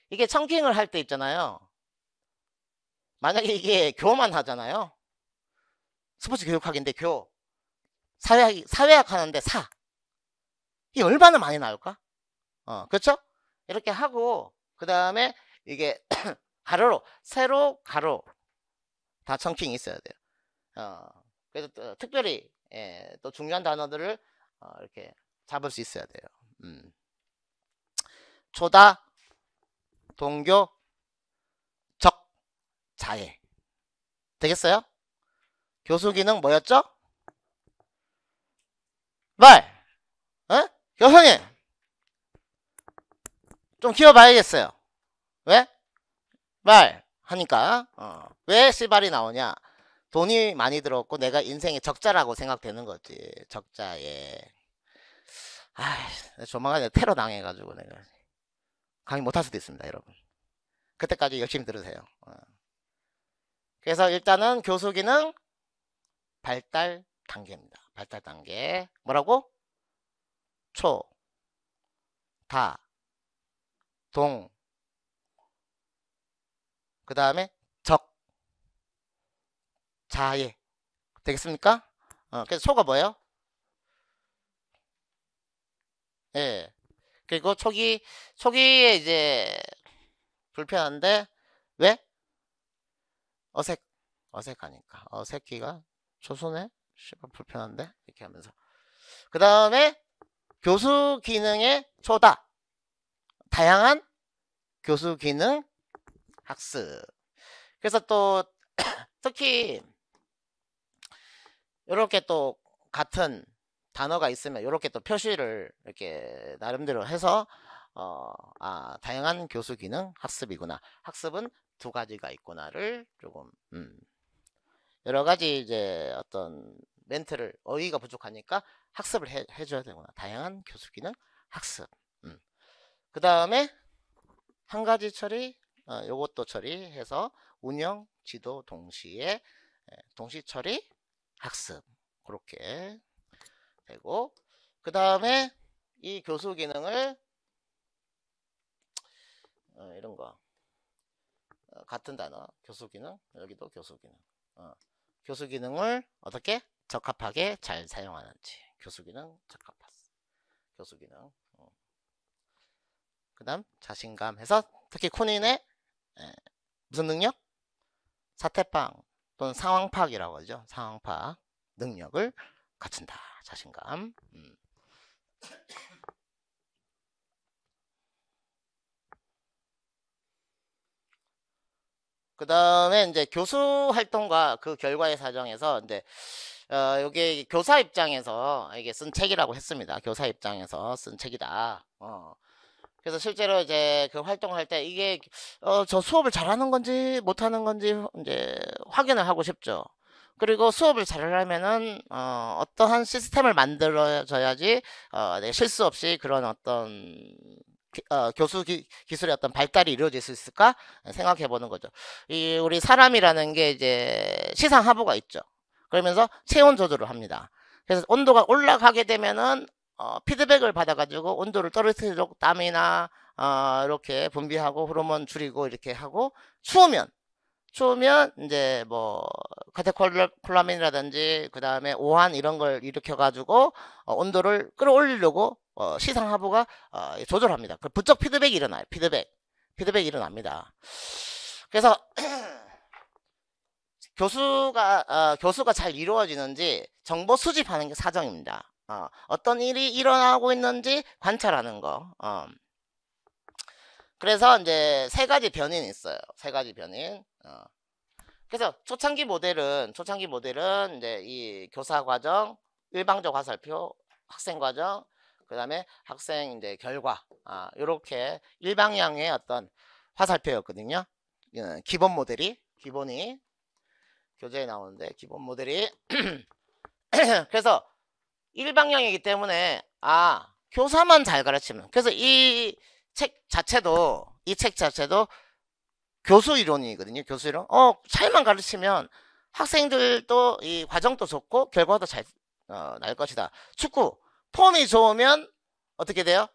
이게 청킹을 할 때 있잖아요 만약에 이게 교만 하잖아요 스포츠 교육학인데 교 사회학, 사회학 하는데 사이 얼마나 많이 나올까? 어, 그렇죠? 이렇게 하고 그 다음에 이게 [CLEARS THROAT] 가로로 세로 가로 다 청킹이 있어야 돼요 어, 그래서 또, 특별히 예, 또 중요한 단어들을 어, 이렇게 잡을 수 있어야 돼요 음. 초다 동교 적 자해 되겠어요? 교수 기능 뭐였죠? 말! 어? 교수님! 좀 키워봐야겠어요. 왜? 말! 하니까 어. 왜 씨발이 나오냐? 돈이 많이 들었고 내가 인생의 적자라고 생각되는 거지. 적자에. 아, 조만간에 테러 당해가지고 내가. 강의 못할 수도 있습니다 여러분 그때까지 열심히 들으세요 어. 그래서 일단은 교수 기능 발달 단계입니다 발달 단계 뭐라고? 초, 다, 동, 그 다음에 적, 자예 되겠습니까? 어, 그래서 초가 뭐예요? 예, 그리고 초기 초기에 이제 불편한데 왜? 어색 어색하니까 어색기가 조선에 씨발 불편한데 이렇게 하면서 그 다음에 교수 기능의 초다 다양한 교수 기능 학습 그래서 또 [CLEARS THROAT] 특히 이렇게 또 같은 단어가 있으면 이렇게 또 표시를 이렇게 나름대로 해서 어, 아, 다양한 교수 기능 학습이구나. 학습은 두 가지가 있구나를 조금 음, 여러 가지 이제 어떤 멘트를 어휘가 부족하니까 학습을 해, 해줘야 되구나. 다양한 교수 기능 학습. 음. 그 다음에 한 가지 처리, 어, 요것도 처리해서 운영, 지도 동시에 예, 동시 처리, 학습 그렇게 되고 그 다음에 이 교수 기능을 어, 이런 거 어, 같은 단어 교수 기능 여기도 교수 기능 어, 교수 기능을 어떻게 적합하게 잘 사용하는지 교수 기능 적합한 교수 기능 어. 그 다음 자신감 해서 특히 코닌의 에, 예, 무슨 능력? 사태방 또는 상황 파악이라고 하죠. 상황 파악 능력을 갖춘다. 자신감. 음. 그 다음에 이제 교수 활동과 그 결과의 사정에서 이제 어, 여기 교사 입장에서 이게 쓴 책이라고 했습니다. 교사 입장에서 쓴 책이다. 어. 그래서 실제로 이제 그 활동을 할 때 이게 어, 저 수업을 잘하는 건지 못하는 건지 이제 확인을 하고 싶죠. 그리고 수업을 잘하려면은 어, 어떠한 시스템을 만들어져야지 어, 내 네, 실수 없이 그런 어떤 어, 교수 기, 기술의 어떤 발달이 이루어질 수 있을까 생각해 보는 거죠. 이 우리 사람이라는 게 이제 시상 하부가 있죠. 그러면서 체온 조절을 합니다. 그래서 온도가 올라가게 되면은 어, 피드백을 받아가지고 온도를 떨어뜨리도록 땀이나 어, 이렇게 분비하고 호르몬 줄이고 이렇게 하고 추우면 초면 이제 뭐 카테콜라민이라든지 그 다음에 오한 이런 걸 일으켜가지고 어, 온도를 끌어올리려고 어, 시상 하부가 어, 조절합니다. 그 부쩍 피드백이 일어나요. 피드백, 피드백이 일어납니다. 그래서 [CLEARS THROAT] 교수가 어, 교수가 잘 이루어지는지 정보 수집하는 게 사정입니다. 어, 어떤 일이 일어나고 있는지 관찰하는 거. 어. 그래서 이제 세 가지 변인이 있어요. 세 가지 변인. 어. 그래서 초창기 모델은 초창기 모델은 이제 이 교사 과정, 일방적 화살표, 학생 과정, 그다음에 학생 이제 결과 아, 이렇게 일방향의 어떤 화살표였거든요. 어, 기본 모델이 기본이 교재에 나오는데 기본 모델이 [CLEARS THROAT] 그래서 일방향이기 때문에 아 교사만 잘 가르치면 그래서 이 책 자체도 이 책 자체도 교수 이론이거든요. 교수 이론. 어, 차이만 가르치면 학생들도 이 과정도 좋고 결과도 잘 어, 날 것이다. 축구 폼이 좋으면 어떻게 돼요?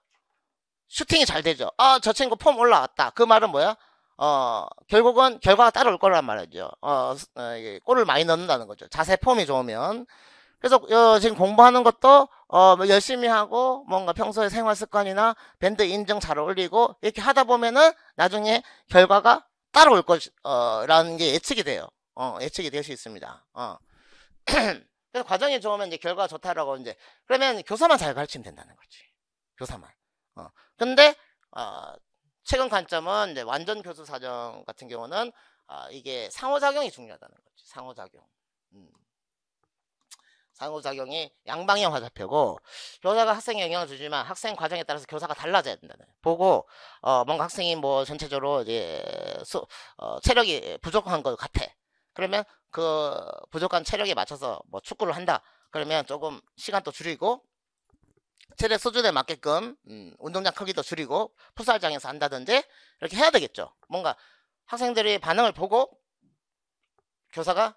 슈팅이 잘 되죠. 아, 저 친구 폼 올라왔다. 그 말은 뭐야? 어, 결국은 결과가 따라올 거란 말이죠. 어, 어 이게 골을 많이 넣는다는 거죠. 자세 폼이 좋으면. 그래서 어, 지금 공부하는 것도 어, 뭐 열심히 하고 뭔가 평소에 생활 습관이나 밴드 인증 잘 올리고 이렇게 하다 보면은 나중에 결과가 따라올 것이라는 어, 게 예측이 돼요. 어, 예측이 될 수 있습니다. 어. [CLEARS THROAT] 그래서 과정이 좋으면 이제 결과가 좋다라고 이제 그러면 교사만 잘 가르치면 된다는 거지. 교사만. 어. 근데 어, 최근 관점은 이제 완전 교수 사정 같은 경우는 어, 이게 상호작용이 중요하다는 거지. 상호작용. 음. 상호작용이 양방향 화살표고 교사가 학생에 영향을 주지만 학생 과정에 따라서 교사가 달라져야 된다는 보고 어 뭔가 학생이 뭐 전체적으로 이제 수, 어, 체력이 부족한 것 같아 그러면 그 부족한 체력에 맞춰서 뭐 축구를 한다 그러면 조금 시간도 줄이고 체력 수준에 맞게끔 음, 운동장 크기도 줄이고 풋살장에서 한다든지 이렇게 해야 되겠죠 뭔가 학생들의 반응을 보고 교사가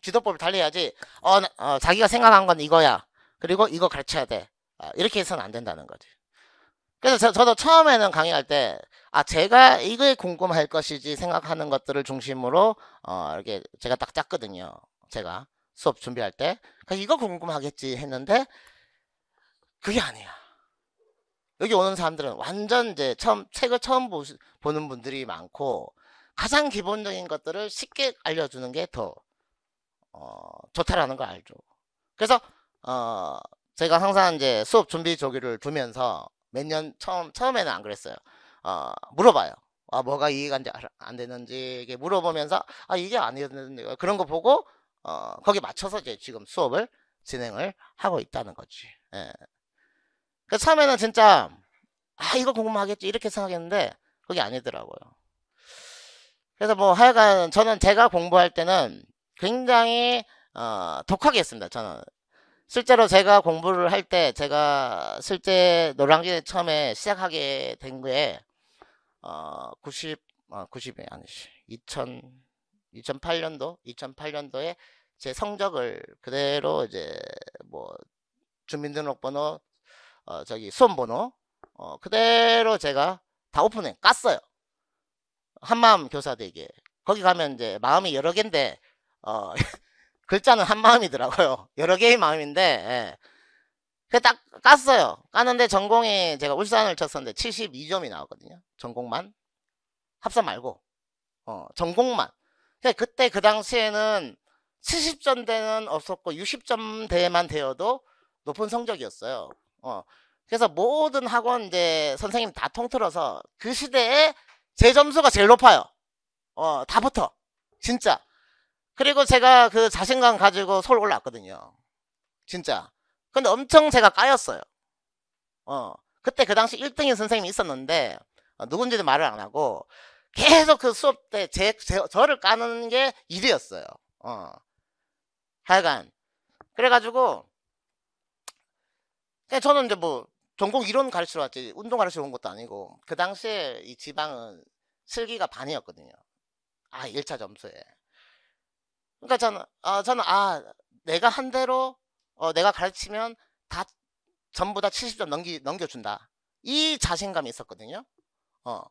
지도법을 달래야지 어, 어, 자기가 생각한 건 이거야 그리고 이거 가르쳐야 돼 아, 이렇게 해서는 안 된다는 거지 그래서 저, 도 처음에는 강의할 때 아 제가 이거에 궁금할 것이지 생각하는 것들을 중심으로 어, 이렇게 제가 딱 짰거든요 제가 수업 준비할 때 이거 궁금하겠지 했는데 그게 아니야 여기 오는 사람들은 완전 이제 처음 책을 처음 보, 보는 분들이 많고 가장 기본적인 것들을 쉽게 알려주는 게더 어, 좋다라는 거 알죠. 그래서 어, 제가 항상 이제 수업 준비 조기를 두면서 몇 년 처음 처음에는 안 그랬어요. 어, 물어봐요. 아 뭐가 이해가 안, 안 되는지 이게 물어보면서 아 이게 아니었는데 그런 거 보고 어, 거기 맞춰서 이제 지금 수업을 진행을 하고 있다는 거지. 예. 그 처음에는 진짜 아 이거 궁금하겠지 이렇게 생각했는데 그게 아니더라고요. 그래서 뭐 하여간 저는 제가 공부할 때는 굉장히 어, 독하게 했습니다. 저는 실제로 제가 공부를 할 때 제가 실제 노랑진 처음에 시작하게 된게 어, 90, 아, 90이 아니지 2000, 2008년도 2008년도에 제 성적을 그대로 이제 뭐 주민등록번호 어, 저기 수험번호 어, 그대로 제가 다 오픈해 깠어요. 한마음 교사대게 거기 가면 이제 마음이 여러 개데 어, [LAUGHS] 글자는 한 마음이더라고요. 여러 개의 마음인데, 예. 그딱 깠어요. 깠는데 전공이 제가 울산을 쳤었는데 72점이 나왔거든요. 전공만. 합사 말고. 어, 전공만. 그러니까 그때 그 당시에는 70점대는 없었고 60점대만 되어도 높은 성적이었어요. 어. 그래서 모든 학원 이제 선생님 다 통틀어서 그 시대에 제 점수가 제일 높아요. 어, 다 붙어. 진짜. 그리고 제가 그 자신감 가지고 서울 올라왔거든요. 진짜. 근데 엄청 제가 까였어요. 어. 그때 그 당시 1등인 선생님이 있었는데 어, 누군지도 말을 안 하고 계속 그 수업 때 제, 제 저를 까는 게 일이었어요. 어. 하여간 그래가지고 저는 이제 뭐 전공 이론 가르치러 왔지 운동 가르치러 온 것도 아니고 그 당시에 이 지방은 실기가 반이었거든요. 아 1차 점수에. 그러니까 저는 어, 저는 아 내가 한 대로 어, 내가 가르치면 다 전부 다 70점 넘기 넘겨준다 이 자신감이 있었거든요. 어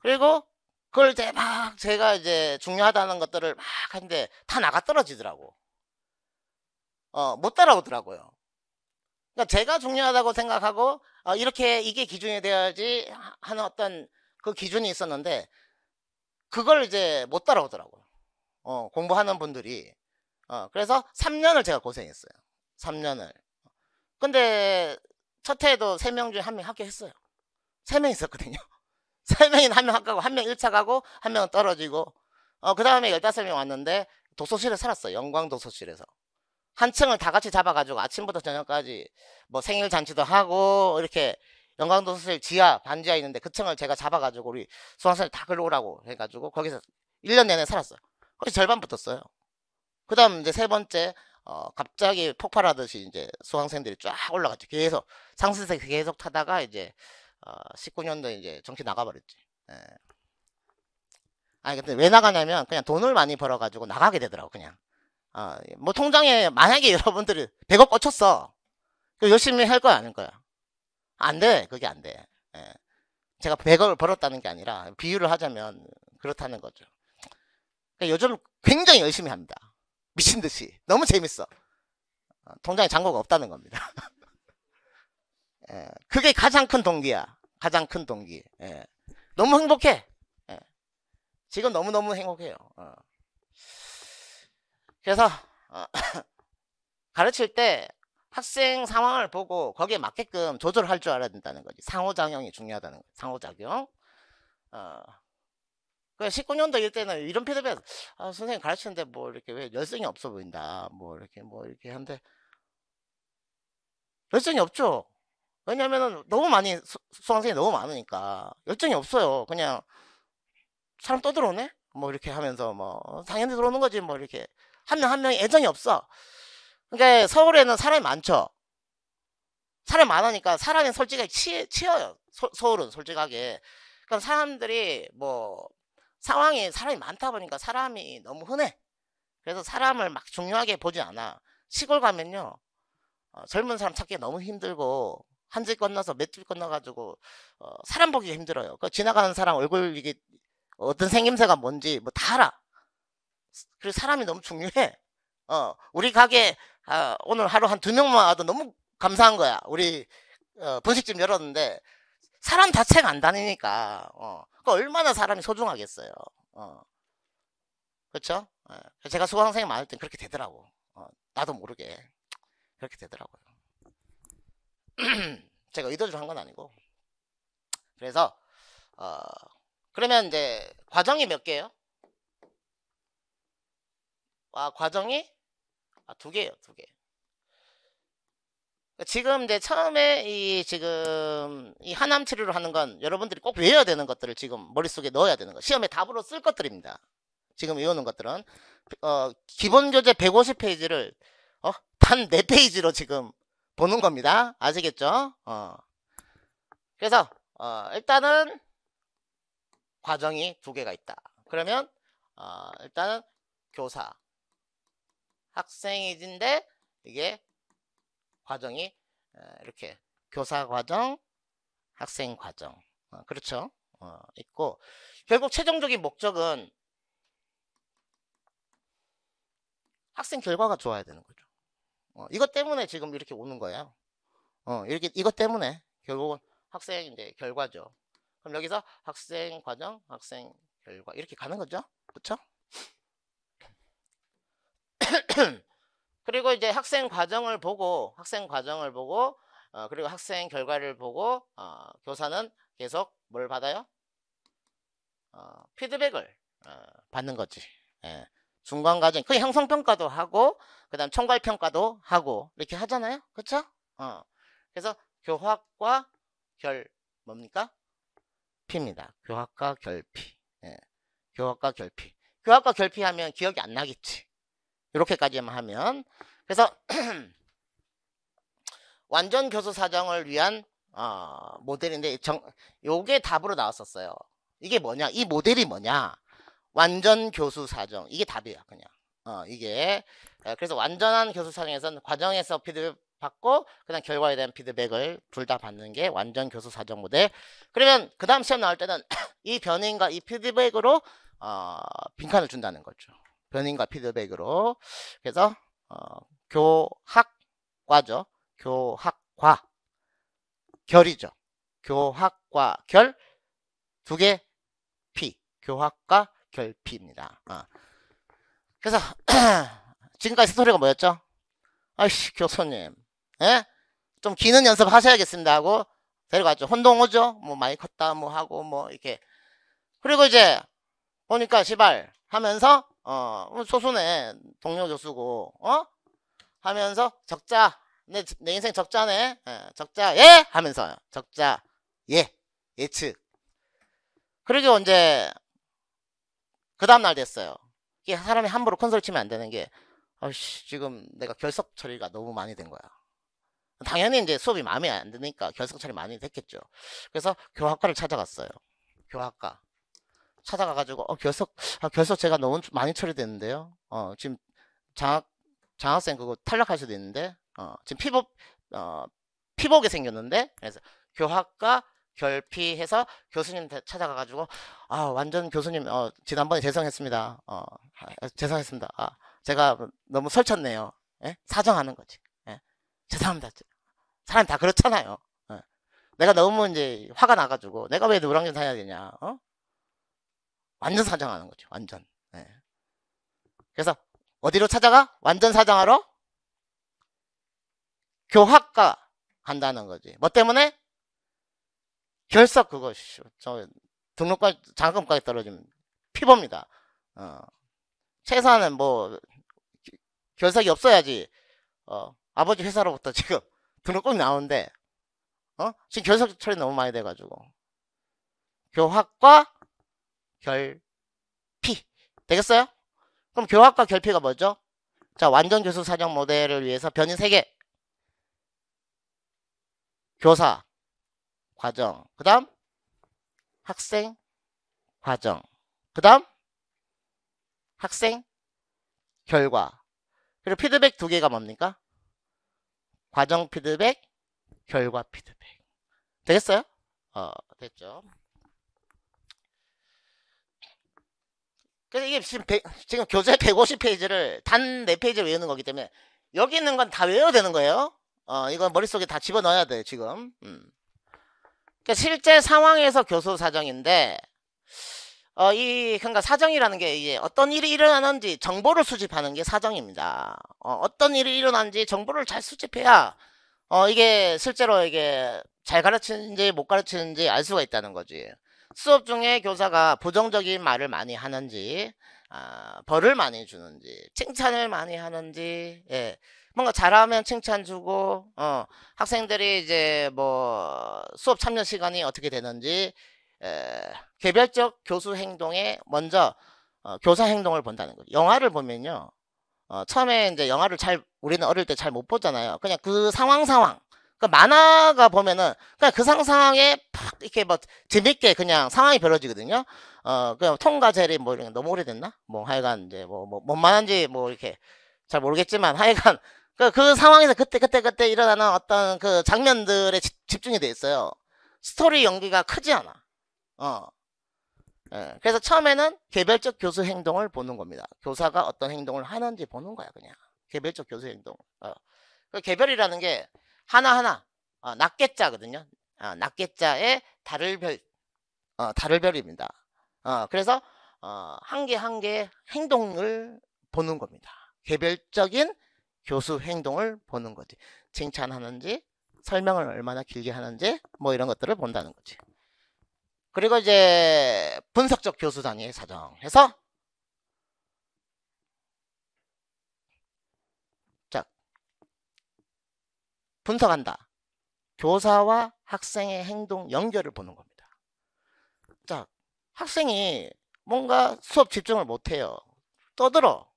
그리고 그걸 이제 막 제가 이제 중요하다는 것들을 막 하는데 다 나가 떨어지더라고. 어못 따라오더라고요. 그러니까 제가 중요하다고 생각하고 어, 이렇게 이게 기준이 돼야지 하는 어떤 그 기준이 있었는데 그걸 이제 못 따라오더라고요. 어, 공부하는 분들이 어, 그래서 3년을 제가 고생했어요. 3년을. 근데 첫 해에도 3명 중에 한 명이 합격했어요. 3명 있었거든요. 3명이 [LAUGHS] 한명 합격하고 한명 1차 가고 한 명은 떨어지고 어, 그 다음에 15명 왔는데 도서실에 살았어요. 영광 도서실에서. 한 층을 다 같이 잡아가지고 아침부터 저녁까지 뭐 생일 잔치도 하고 이렇게 영광 도서실 지하 반지하 있는데 그 층을 제가 잡아가지고 우리 수강생들 다끌어 오라고 해가지고 거기서 1년 내내 살았어요. 그래 절반 붙었어요. 그 다음 이제 세 번째, 어, 갑자기 폭발하듯이 이제 수강생들이 쫙 올라갔죠. 계속, 상승세 계속 타다가 이제, 어, 19년도 이제 정치 나가버렸지. 예. 아니, 근데 왜 나가냐면 그냥 돈을 많이 벌어가지고 나가게 되더라고, 그냥. 어, 뭐 통장에 만약에 [LAUGHS] 여러분들이 100억 꽂혔어. 열심히 할 거야, 아닌 거야? 안 돼. 그게 안 돼. 예. 제가 100억을 벌었다는 게 아니라 비유를 하자면 그렇다는 거죠. 그러니까 요즘 굉장히 열심히 합니다. 미친 듯이. 너무 재밌어. 어, 통장에 잔고가 없다는 겁니다. [LAUGHS] 예, 그게 가장 큰 동기야. 가장 큰 동기. 예. 너무 행복해. 예. 지금 너무너무 행복해요. 어. 그래서 어, [COUGHS] 가르칠 때 학생 상황을 보고 거기에 맞게끔 조절할 줄 알아야 된다는 거지. 상호작용이 중요하다는 거지. 상호작용. 어, 19년도일 그러니까 때는 이런 피드백, 아, 선생님 가르치는데 뭐 이렇게 왜 열성이 없어 보인다. 뭐 이렇게 뭐 이렇게 하는데, 열정이 없죠. 왜냐면은 너무 많이, 수, 강생이 너무 많으니까. 열정이 없어요. 그냥 사람 또 들어오네? 뭐 이렇게 하면서 뭐, 당연히 들어오는 거지. 뭐 이렇게. 한 명 한 명이 애정이 없어. 그러니까 서울에는 사람이 많죠. 사람이 많으니까 사람이 솔직히 치, 치어요. 소, 서울은 솔직하게. 그러니까 사람들이 뭐 상황이 사람이 많다 보니까 사람이 너무 흔해. 그래서 사람을 막 중요하게 보지 않아. 시골 가면요. 어, 젊은 사람 찾기 너무 힘들고 한 집 건너서 몇 집 건너가지고 어, 사람 보기가 힘들어요. 그 지나가는 사람 얼굴 이게 어떤 생김새가 뭔지 뭐 다 알아. 그리고 사람이 너무 중요해. 어, 우리 가게 아, 오늘 하루 한 두 명만 와도 너무 감사한 거야. 우리 어, 분식집 열었는데 사람 자체가 안 다니니까 어. 그러니까 얼마나 사람이 소중하겠어요. 어. 그렇죠? 예. 제가 수강 생님 많을 땐 그렇게 되더라고. 어. 나도 모르게 그렇게 되더라고요. [CLEARS THROAT] 제가 의도적으로 한 건 아니고 그래서 어 그러면 이제 과정이 몇 개예요? 아 과정이 아, 두 개예요, 두 개. 지금 이제 처음에 이 지금 이 하남 치료를 하는 건 여러분들이 꼭 외워야 되는 것들을 지금 머릿속에 넣어야 되는 거 시험에 답으로 쓸 것들입니다. 지금 외우는 것들은 어 기본 교재 150페이지를 어단 4페이지로 지금 보는 겁니다. 아시겠죠? 어. 그래서 어 일단은 과정이 두 개가 있다. 그러면 어 일단은 교사 학생이진데 이게 과정이 어, 이렇게 교사 과정, 학생 과정 어, 그렇죠 어, 있고 결국 최종적인 목적은 학생 결과가 좋아야 되는 거죠. 어, 이것 때문에 지금 이렇게 오는 거예요. 어, 이렇게 이것 때문에 결국은 학생 이제 결과죠. 그럼 여기서 학생 과정, 학생 결과 이렇게 가는 거죠. 그렇죠? [CLEARS THROAT] 그리고 이제 학생 과정을 보고 학생 과정을 보고 어, 그리고 학생 결과를 보고 어, 교사는 계속 뭘 받아요? 어, 피드백을 어, 받는 거지. 예. 중간 과정, 그 형성 평가도 하고 그다음 총괄 평가도 하고 이렇게 하잖아요. 그쵸 어. 그래서 교학과 결 뭡니까? 피입니다. 교학과 결피. 예. 교학과 결피. 교학과 결피하면 기억이 안 나겠지. 이렇게까지만 하면 그래서 [CLEARS THROAT] 완전 교수 사정을 위한 어, 모델인데 정, 요게 답으로 나왔었어요. 이게 뭐냐? 이 모델이 뭐냐? 완전 교수 사정. 이게 답이에요 그냥. 어, 이게. 그래서 완전한 교수 사정에서는 과정에서 피드백 받고 그다음 결과에 대한 피드백을 둘 다 받는 게 완전 교수 사정 모델. 그러면 그다음 시험 나올 때는 [CLEARS THROAT] 이 변인과 이 피드백으로 어, 빈칸을 준다는 거죠. 변인과 피드백으로 그래서 어, 교학과죠. 교학과 결이죠. 교학과 결 두 개 피. 교학과 결 피입니다. 어. 그래서 [CLEARS THROAT] 지금까지 스토리가 뭐였죠? 아이씨 교수님 예? 좀 기는 연습 하셔야겠습니다 하고 데려가죠 혼동 오죠. 뭐 많이 컸다 뭐 하고 뭐 이렇게 그리고 이제 보니까 시발 하면서 어, 소수네. 동료 교수고, 어? 하면서 적자. 내, 내 인생 적자네. 예, 적자, 예! 하면서 적자, 예. 예측. 그러게 언제, 그 다음날 됐어요. 이게 사람이 함부로 컨설 치면 안 되는 게, 아씨 지금 내가 결석 처리가 너무 많이 된 거야. 당연히 이제 수업이 마음에 안 드니까 결석 처리 많이 됐겠죠. 그래서 교학과를 찾아갔어요. 교학과. 찾아가가지고 어, 결석 아, 결석 제가 너무 많이 처리됐는데요. 어, 지금 장학 장학생 그거 탈락할 수도 있는데 어, 지금 피복 어, 피복이 생겼는데 그래서 교학과 결피해서 교수님 찾아가가지고 아 완전 교수님 어, 지난번에 죄송했습니다. 어, 죄송했습니다. 아, 제가 너무 설쳤네요. 예? 사정하는 거지. 예? 죄송합니다. 사람 다 그렇잖아요. 예. 내가 너무 이제 화가 나가지고 내가 왜 노랑진 사야 되냐? 어? 완전 사정하는 거죠. 완전. 네. 그래서 어디로 찾아가? 완전 사정하러 교학과 간다는 거지. 뭐 때문에? 결석 그거 것저 등록과 장학금까지 떨어지면 피봅니다. 어. 최소한은 뭐 결석이 없어야지 어. 아버지 회사로부터 지금 [LAUGHS] 등록금이 나오는데 어? 지금 결석 처리 너무 많이 돼가지고 교학과 결피 되겠어요? 그럼 교합과 결피가 뭐죠? 자 완전 교수 사냥 모델을 위해서 변인 3개 교사 과정 그 다음 학생 과정 그 다음 학생 결과 그리고 피드백 두 개가 뭡니까? 과정 피드백 결과 피드백 되겠어요? 어 됐죠 그래서 이게 지금, 100, 지금 교재 150페이지를 단 4페이지를 외우는 거기 때문에 여기 있는 건 다 외워야 되는 거예요. 어, 이건 머릿속에 다 집어넣어야 돼, 요 지금. 음. 그러니까 실제 상황에서 교수 사정인데, 어, 이, 그러니까 사정이라는 게 이제 어떤 일이 일어나는지 정보를 수집하는 게 사정입니다. 어, 어떤 일이 일어난지 정보를 잘 수집해야, 어, 이게 실제로 이게 잘 가르치는지 못 가르치는지 알 수가 있다는 거지. 수업 중에 교사가 부정적인 말을 많이 하는지 아, 벌을 많이 주는지 칭찬을 많이 하는지 예. 뭔가 잘하면 칭찬 주고 어, 학생들이 이제 뭐 수업 참여 시간이 어떻게 되는지 에, 예, 개별적 교수 행동에 먼저 어, 교사 행동을 본다는 거죠. 영화를 보면요. 어, 처음에 이제 영화를 잘 우리는 어릴 때 잘 못 보잖아요. 그냥 그 상황 상황 그러니까 만화가 보면은 그냥 그 상상에 팍 이렇게 뭐 재밌게 그냥 상황이 벌어지거든요. 어 그냥 통과 제리 뭐 이런 게 너무 오래됐나? 뭐 하여간 이제 뭐뭐 뭐, 뭔 만화인지 뭐 이렇게 잘 모르겠지만 하여간 [LAUGHS] 그, 그 상황에서 그때 그때 그때 일어나는 어떤 그 장면들에 집, 중이돼 있어요. 스토리 연기가 크지 않아. 어. 예. 그래서 처음에는 개별적 교수 행동을 보는 겁니다. 교사가 어떤 행동을 하는지 보는 거야, 그냥. 개별적 교수 행동. 어. 그 개별이라는 게 하나하나 어, 낱개자거든요. 어, 낱개자의 달을별 어, 다를별입니다. 어, 그래서 어, 한 개 한개의 행동을 보는 겁니다. 개별적인 교수 행동을 보는 거지. 칭찬하는지 설명을 얼마나 길게 하는지 뭐 이런 것들을 본다는 거지. 그리고 이제 분석적 교수단위 사정해서 분석한다. 교사와 학생의 행동 연결을 보는 겁니다. 자, 학생이 뭔가 수업 집중을 못해요. 떠들어.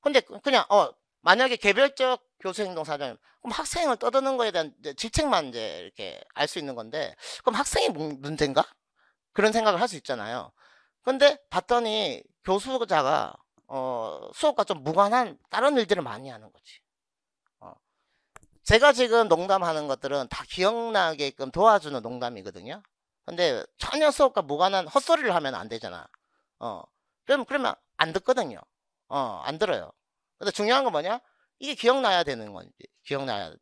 근데 그, 그냥 어 만약에 개별적 교수 행동 사정 그럼 학생을 떠드는 거에 대한 이제 질책만 이제 이렇게 알 수 있는 건데 그럼 학생이 문제인가? 그런 생각을 할 수 있잖아요. 근데 봤더니 교수자가 어 수업과 좀 무관한 다른 일들을 많이 하는 거지. 제가 지금 농담하는 것들은 다 기억나게끔 도와주는 농담이거든요. 근데 전혀 수업과 무관한 헛소리를 하면 안 되잖아. 어. 그럼, 그러면 안 듣거든요. 어, 안 들어요. 근데 중요한 건 뭐냐? 이게 기억나야 되는 건지, 기억나야.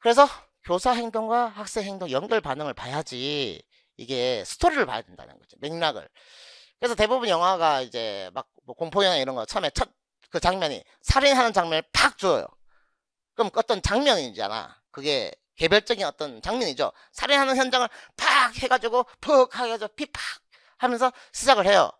그래서 교사 행동과 학생 행동 연결 반응을 봐야지 이게 스토리를 봐야 된다는 거죠. 맥락을. 그래서 대부분 영화가 이제 막뭐 공포영화 이런 거 처음에 첫 그 장면이 살인하는 장면을 팍 줘요. 그럼 어떤 장면이잖아. 그게 개별적인 어떤 장면이죠. 살인하는 현장을 팍 해가지고 푹하가지고 피팍 하면서 시작을 해요.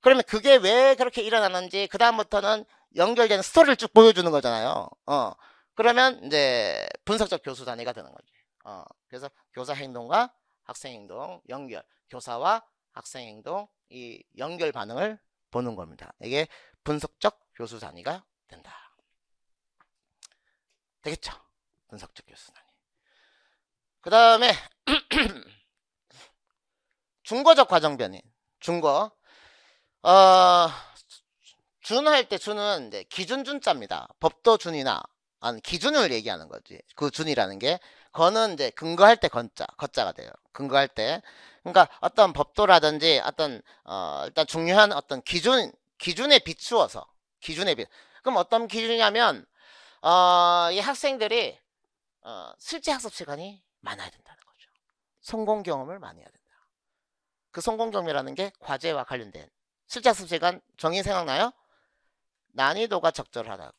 그러면 그게 왜 그렇게 일어나는지 그 다음부터는 연결된 스토리를 쭉 보여주는 거잖아요. 어 그러면 이제 분석적 교수 단위가 되는 거죠어 그래서 교사 행동과 학생 행동 연결, 교사와 학생 행동 이 연결 반응을 보는 겁니다. 이게 분석적 교수 단위가 되겠죠? 분석적 교수단이. 그 다음에 중거적 과정 변인. 중거. 어, 준할 때 준은 이제 기준 준자입니다. 법도 준이나 아니, 기준을 얘기하는 거지. 그 준이라는 게 거는 이제 근거할 때 건자, 거자가 돼요. 근거할 때. 그러니까 어떤 법도라든지 어떤 어 일단 중요한 어떤 기준 기준에 비추어서 기준에 비. 그럼 어떤 기준이냐면 어, 이 학생들이 어, 실제 학습 시간이 많아야 된다는 거죠. 성공 경험을 많이 해야 된다. 그 성공 경험이라는 게 과제와 관련된 실제 학습 시간 정의 생각나요? 난이도가 적절하다고.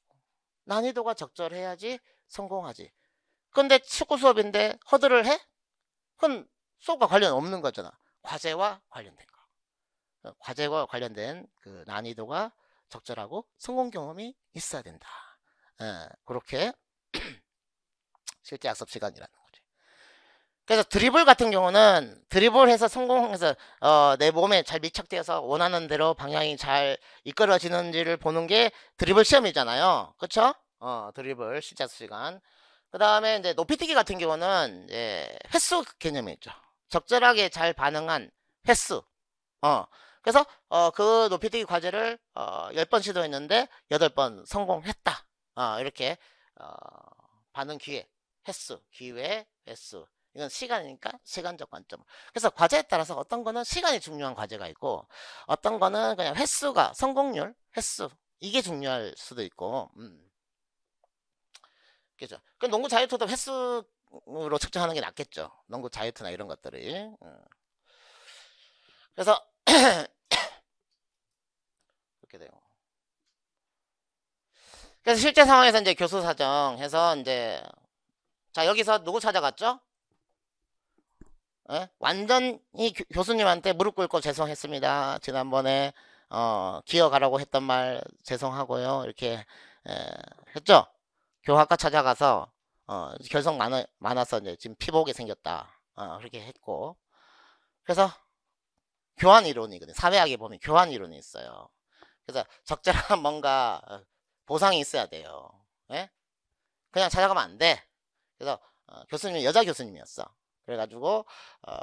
난이도가 적절해야지 성공하지. 근데 축구 수업인데 허드를 해? 그건 수업과 관련 없는 거잖아. 과제와 관련된 거. 어, 과제와 관련된 그 난이도가 적절하고 성공 경험이 있어야 된다. 예, 그렇게 [CLEARS THROAT] 실제 학습 시간이라는 거죠. 그래서 드리블 같은 경우는 드리블해서 성공해서 어, 내 몸에 잘 밀착되어서 원하는 대로 방향이 잘 이끌어지는지를 보는 게 드리블 시험이잖아요. 그렇죠? 어, 드리블 실제 학습 시간. 그 다음에 이제 높이뛰기 같은 경우는 이제 횟수 개념이 있죠. 적절하게 잘 반응한 횟수. 어. 그래서 어, 그 높이뛰기 과제를 어, 10번 시도했는데 8번 성공했다. 어, 이렇게 어, 반응 기회, 횟수, 기회, 횟수 이건 시간이니까 시간적 관점 그래서 과제에 따라서 어떤 거는 시간이 중요한 과제가 있고 어떤 거는 그냥 횟수가 성공률, 횟수 이게 중요할 수도 있고 음. 그죠 그 농구 자유투도 횟수로 측정하는 게 낫겠죠 농구 자유투나 이런 것들이 음. 그래서 이렇게 [COUGHS] 돼요 그래서 실제 상황에서 이제 교수 사정해서 이제 자 여기서 누구 찾아갔죠? 예? 완전히 교, 수님한테 무릎 꿇고 죄송했습니다. 지난번에 어, 기어가라고 했던 말 죄송하고요. 이렇게 예, 했죠. 교학과 찾아가서 어, 결석 많아, 많아서 이제 지금 피복이 생겼다. 어, 그렇게 했고 그래서 교환 이론이거든요. 사회학에 보면 교환 이론이 있어요. 그래서 적절한 [LAUGHS] 뭔가 보상이 있어야 돼요. 예? 그냥 찾아가면 안 돼. 그래서 어, 교수님이 여자 교수님이었어. 그래가지고 어,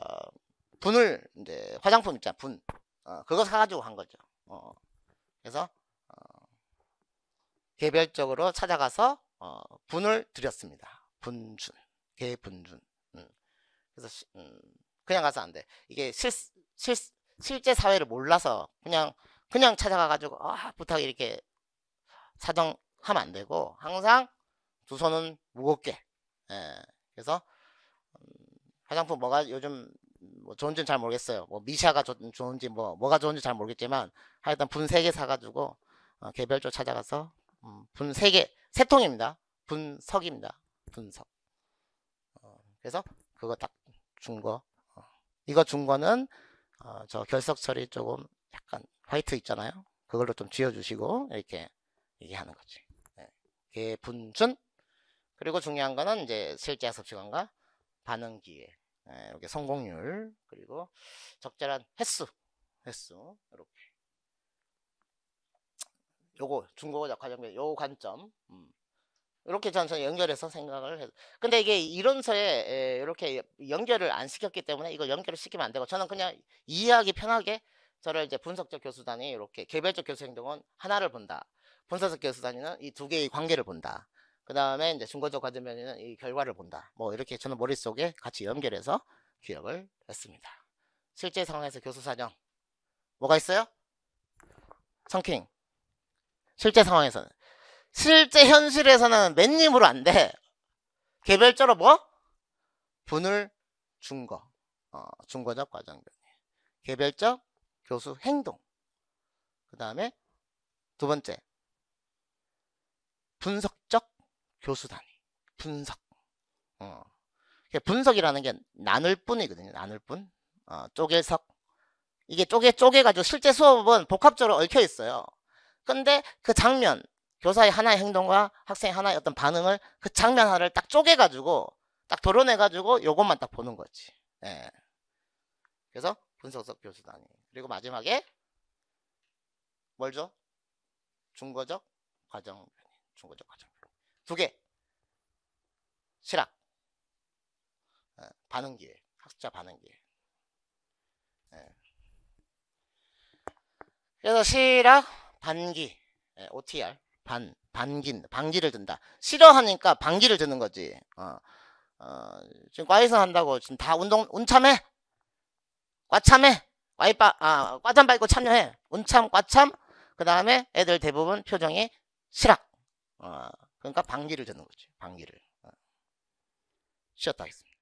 분을 이제 화장품 있잖아 분 어, 그거 사가지고 한 거죠. 어, 그래서 어, 개별적으로 찾아가서 어, 분을 드렸습니다. 분준 개분준. 음. 그래서 시, 음, 그냥 가서 안 돼. 이게 실, 실 실제 사회를 몰라서 그냥 그냥 찾아가가지고 아 부탁 이렇게 사정하면 안 되고 항상 두 손은 무겁게 예. 그래서 음, 화장품 뭐가 요즘 뭐 좋은지는 잘 모르겠어요. 뭐 미샤가 좋, 좋은지 뭐 뭐가 좋은지 잘 모르겠지만 하여튼 분 세 개 사가지고 어, 개별적으로 찾아가서 음, 분세 개, 세 통입니다. 분석입니다. 분석. 어, 그래서 그거 딱 준 거. 어, 이거 준 거는 어, 저 결석 처리 조금 약간 화이트 있잖아요. 그걸로 좀 지워주시고 이렇게 얘기하는 거지. 예. 네. 분준 그리고 중요한 거는 이제 실제 학습 시간과 반응 기회 예, 이렇게 성공률 그리고 적절한 횟수 횟수 이렇게 요거 중국어 과정별 요 관점 음. 이렇게 전선 연결해서 생각을 해서 근데 이게 이론서에 이렇게 연결을 안 시켰기 때문에 이거 연결을 시키면 안 되고 저는 그냥 이해하기 편하게 저를 이제 분석적 교수단이 이렇게 개별적 교수 행동은 하나를 본다 본사적 계수단위는이 두 개의 관계를 본다. 그 다음에 이제 중고적 과제면에는 이 결과를 본다. 뭐 이렇게 저는 머릿속에 같이 연결해서 기억을 했습니다. 실제 상황에서 교수 사정 뭐가 있어요? 성킹 실제 상황에서는 실제 현실에서는 맨님으로 안 돼. 개별적으로 뭐? 분을 준거 어, 중거적 과정 변 개별적 교수 행동 그 다음에 두 번째 분석적 교수단위. 분석. 어. 분석이라는 게 나눌 뿐이거든요. 나눌 뿐. 어, 쪼개석. 이게 쪼개 쪼개가지고 실제 수업은 복합적으로 얽혀 있어요. 근데 그 장면, 교사의 하나의 행동과 학생의 하나의 어떤 반응을 그 장면 하나를 딱 쪼개가지고 딱 도려내가지고 요것만 딱 보는 거지. 예. 그래서 분석적 교수단위. 그리고 마지막에 뭘죠 중거적 과정 중고적 과정별로 두개 실학 예, 반응기에 학습자 반응기에 예. 그래서 실학 반기 예, OTR 반 반기 반기를 든다 싫어하니까 반기를 드는 거지 어, 어, 지금 과에서 한다고 지금 다 운동 운참해 과참해 와이빠 아 과참 밟고 참여해 운참 과참 그 다음에 애들 대부분 표정이 실학 어, 그러니까 방귀를 듣는 거지 방귀를. 어. 쉬었다 하겠습니다.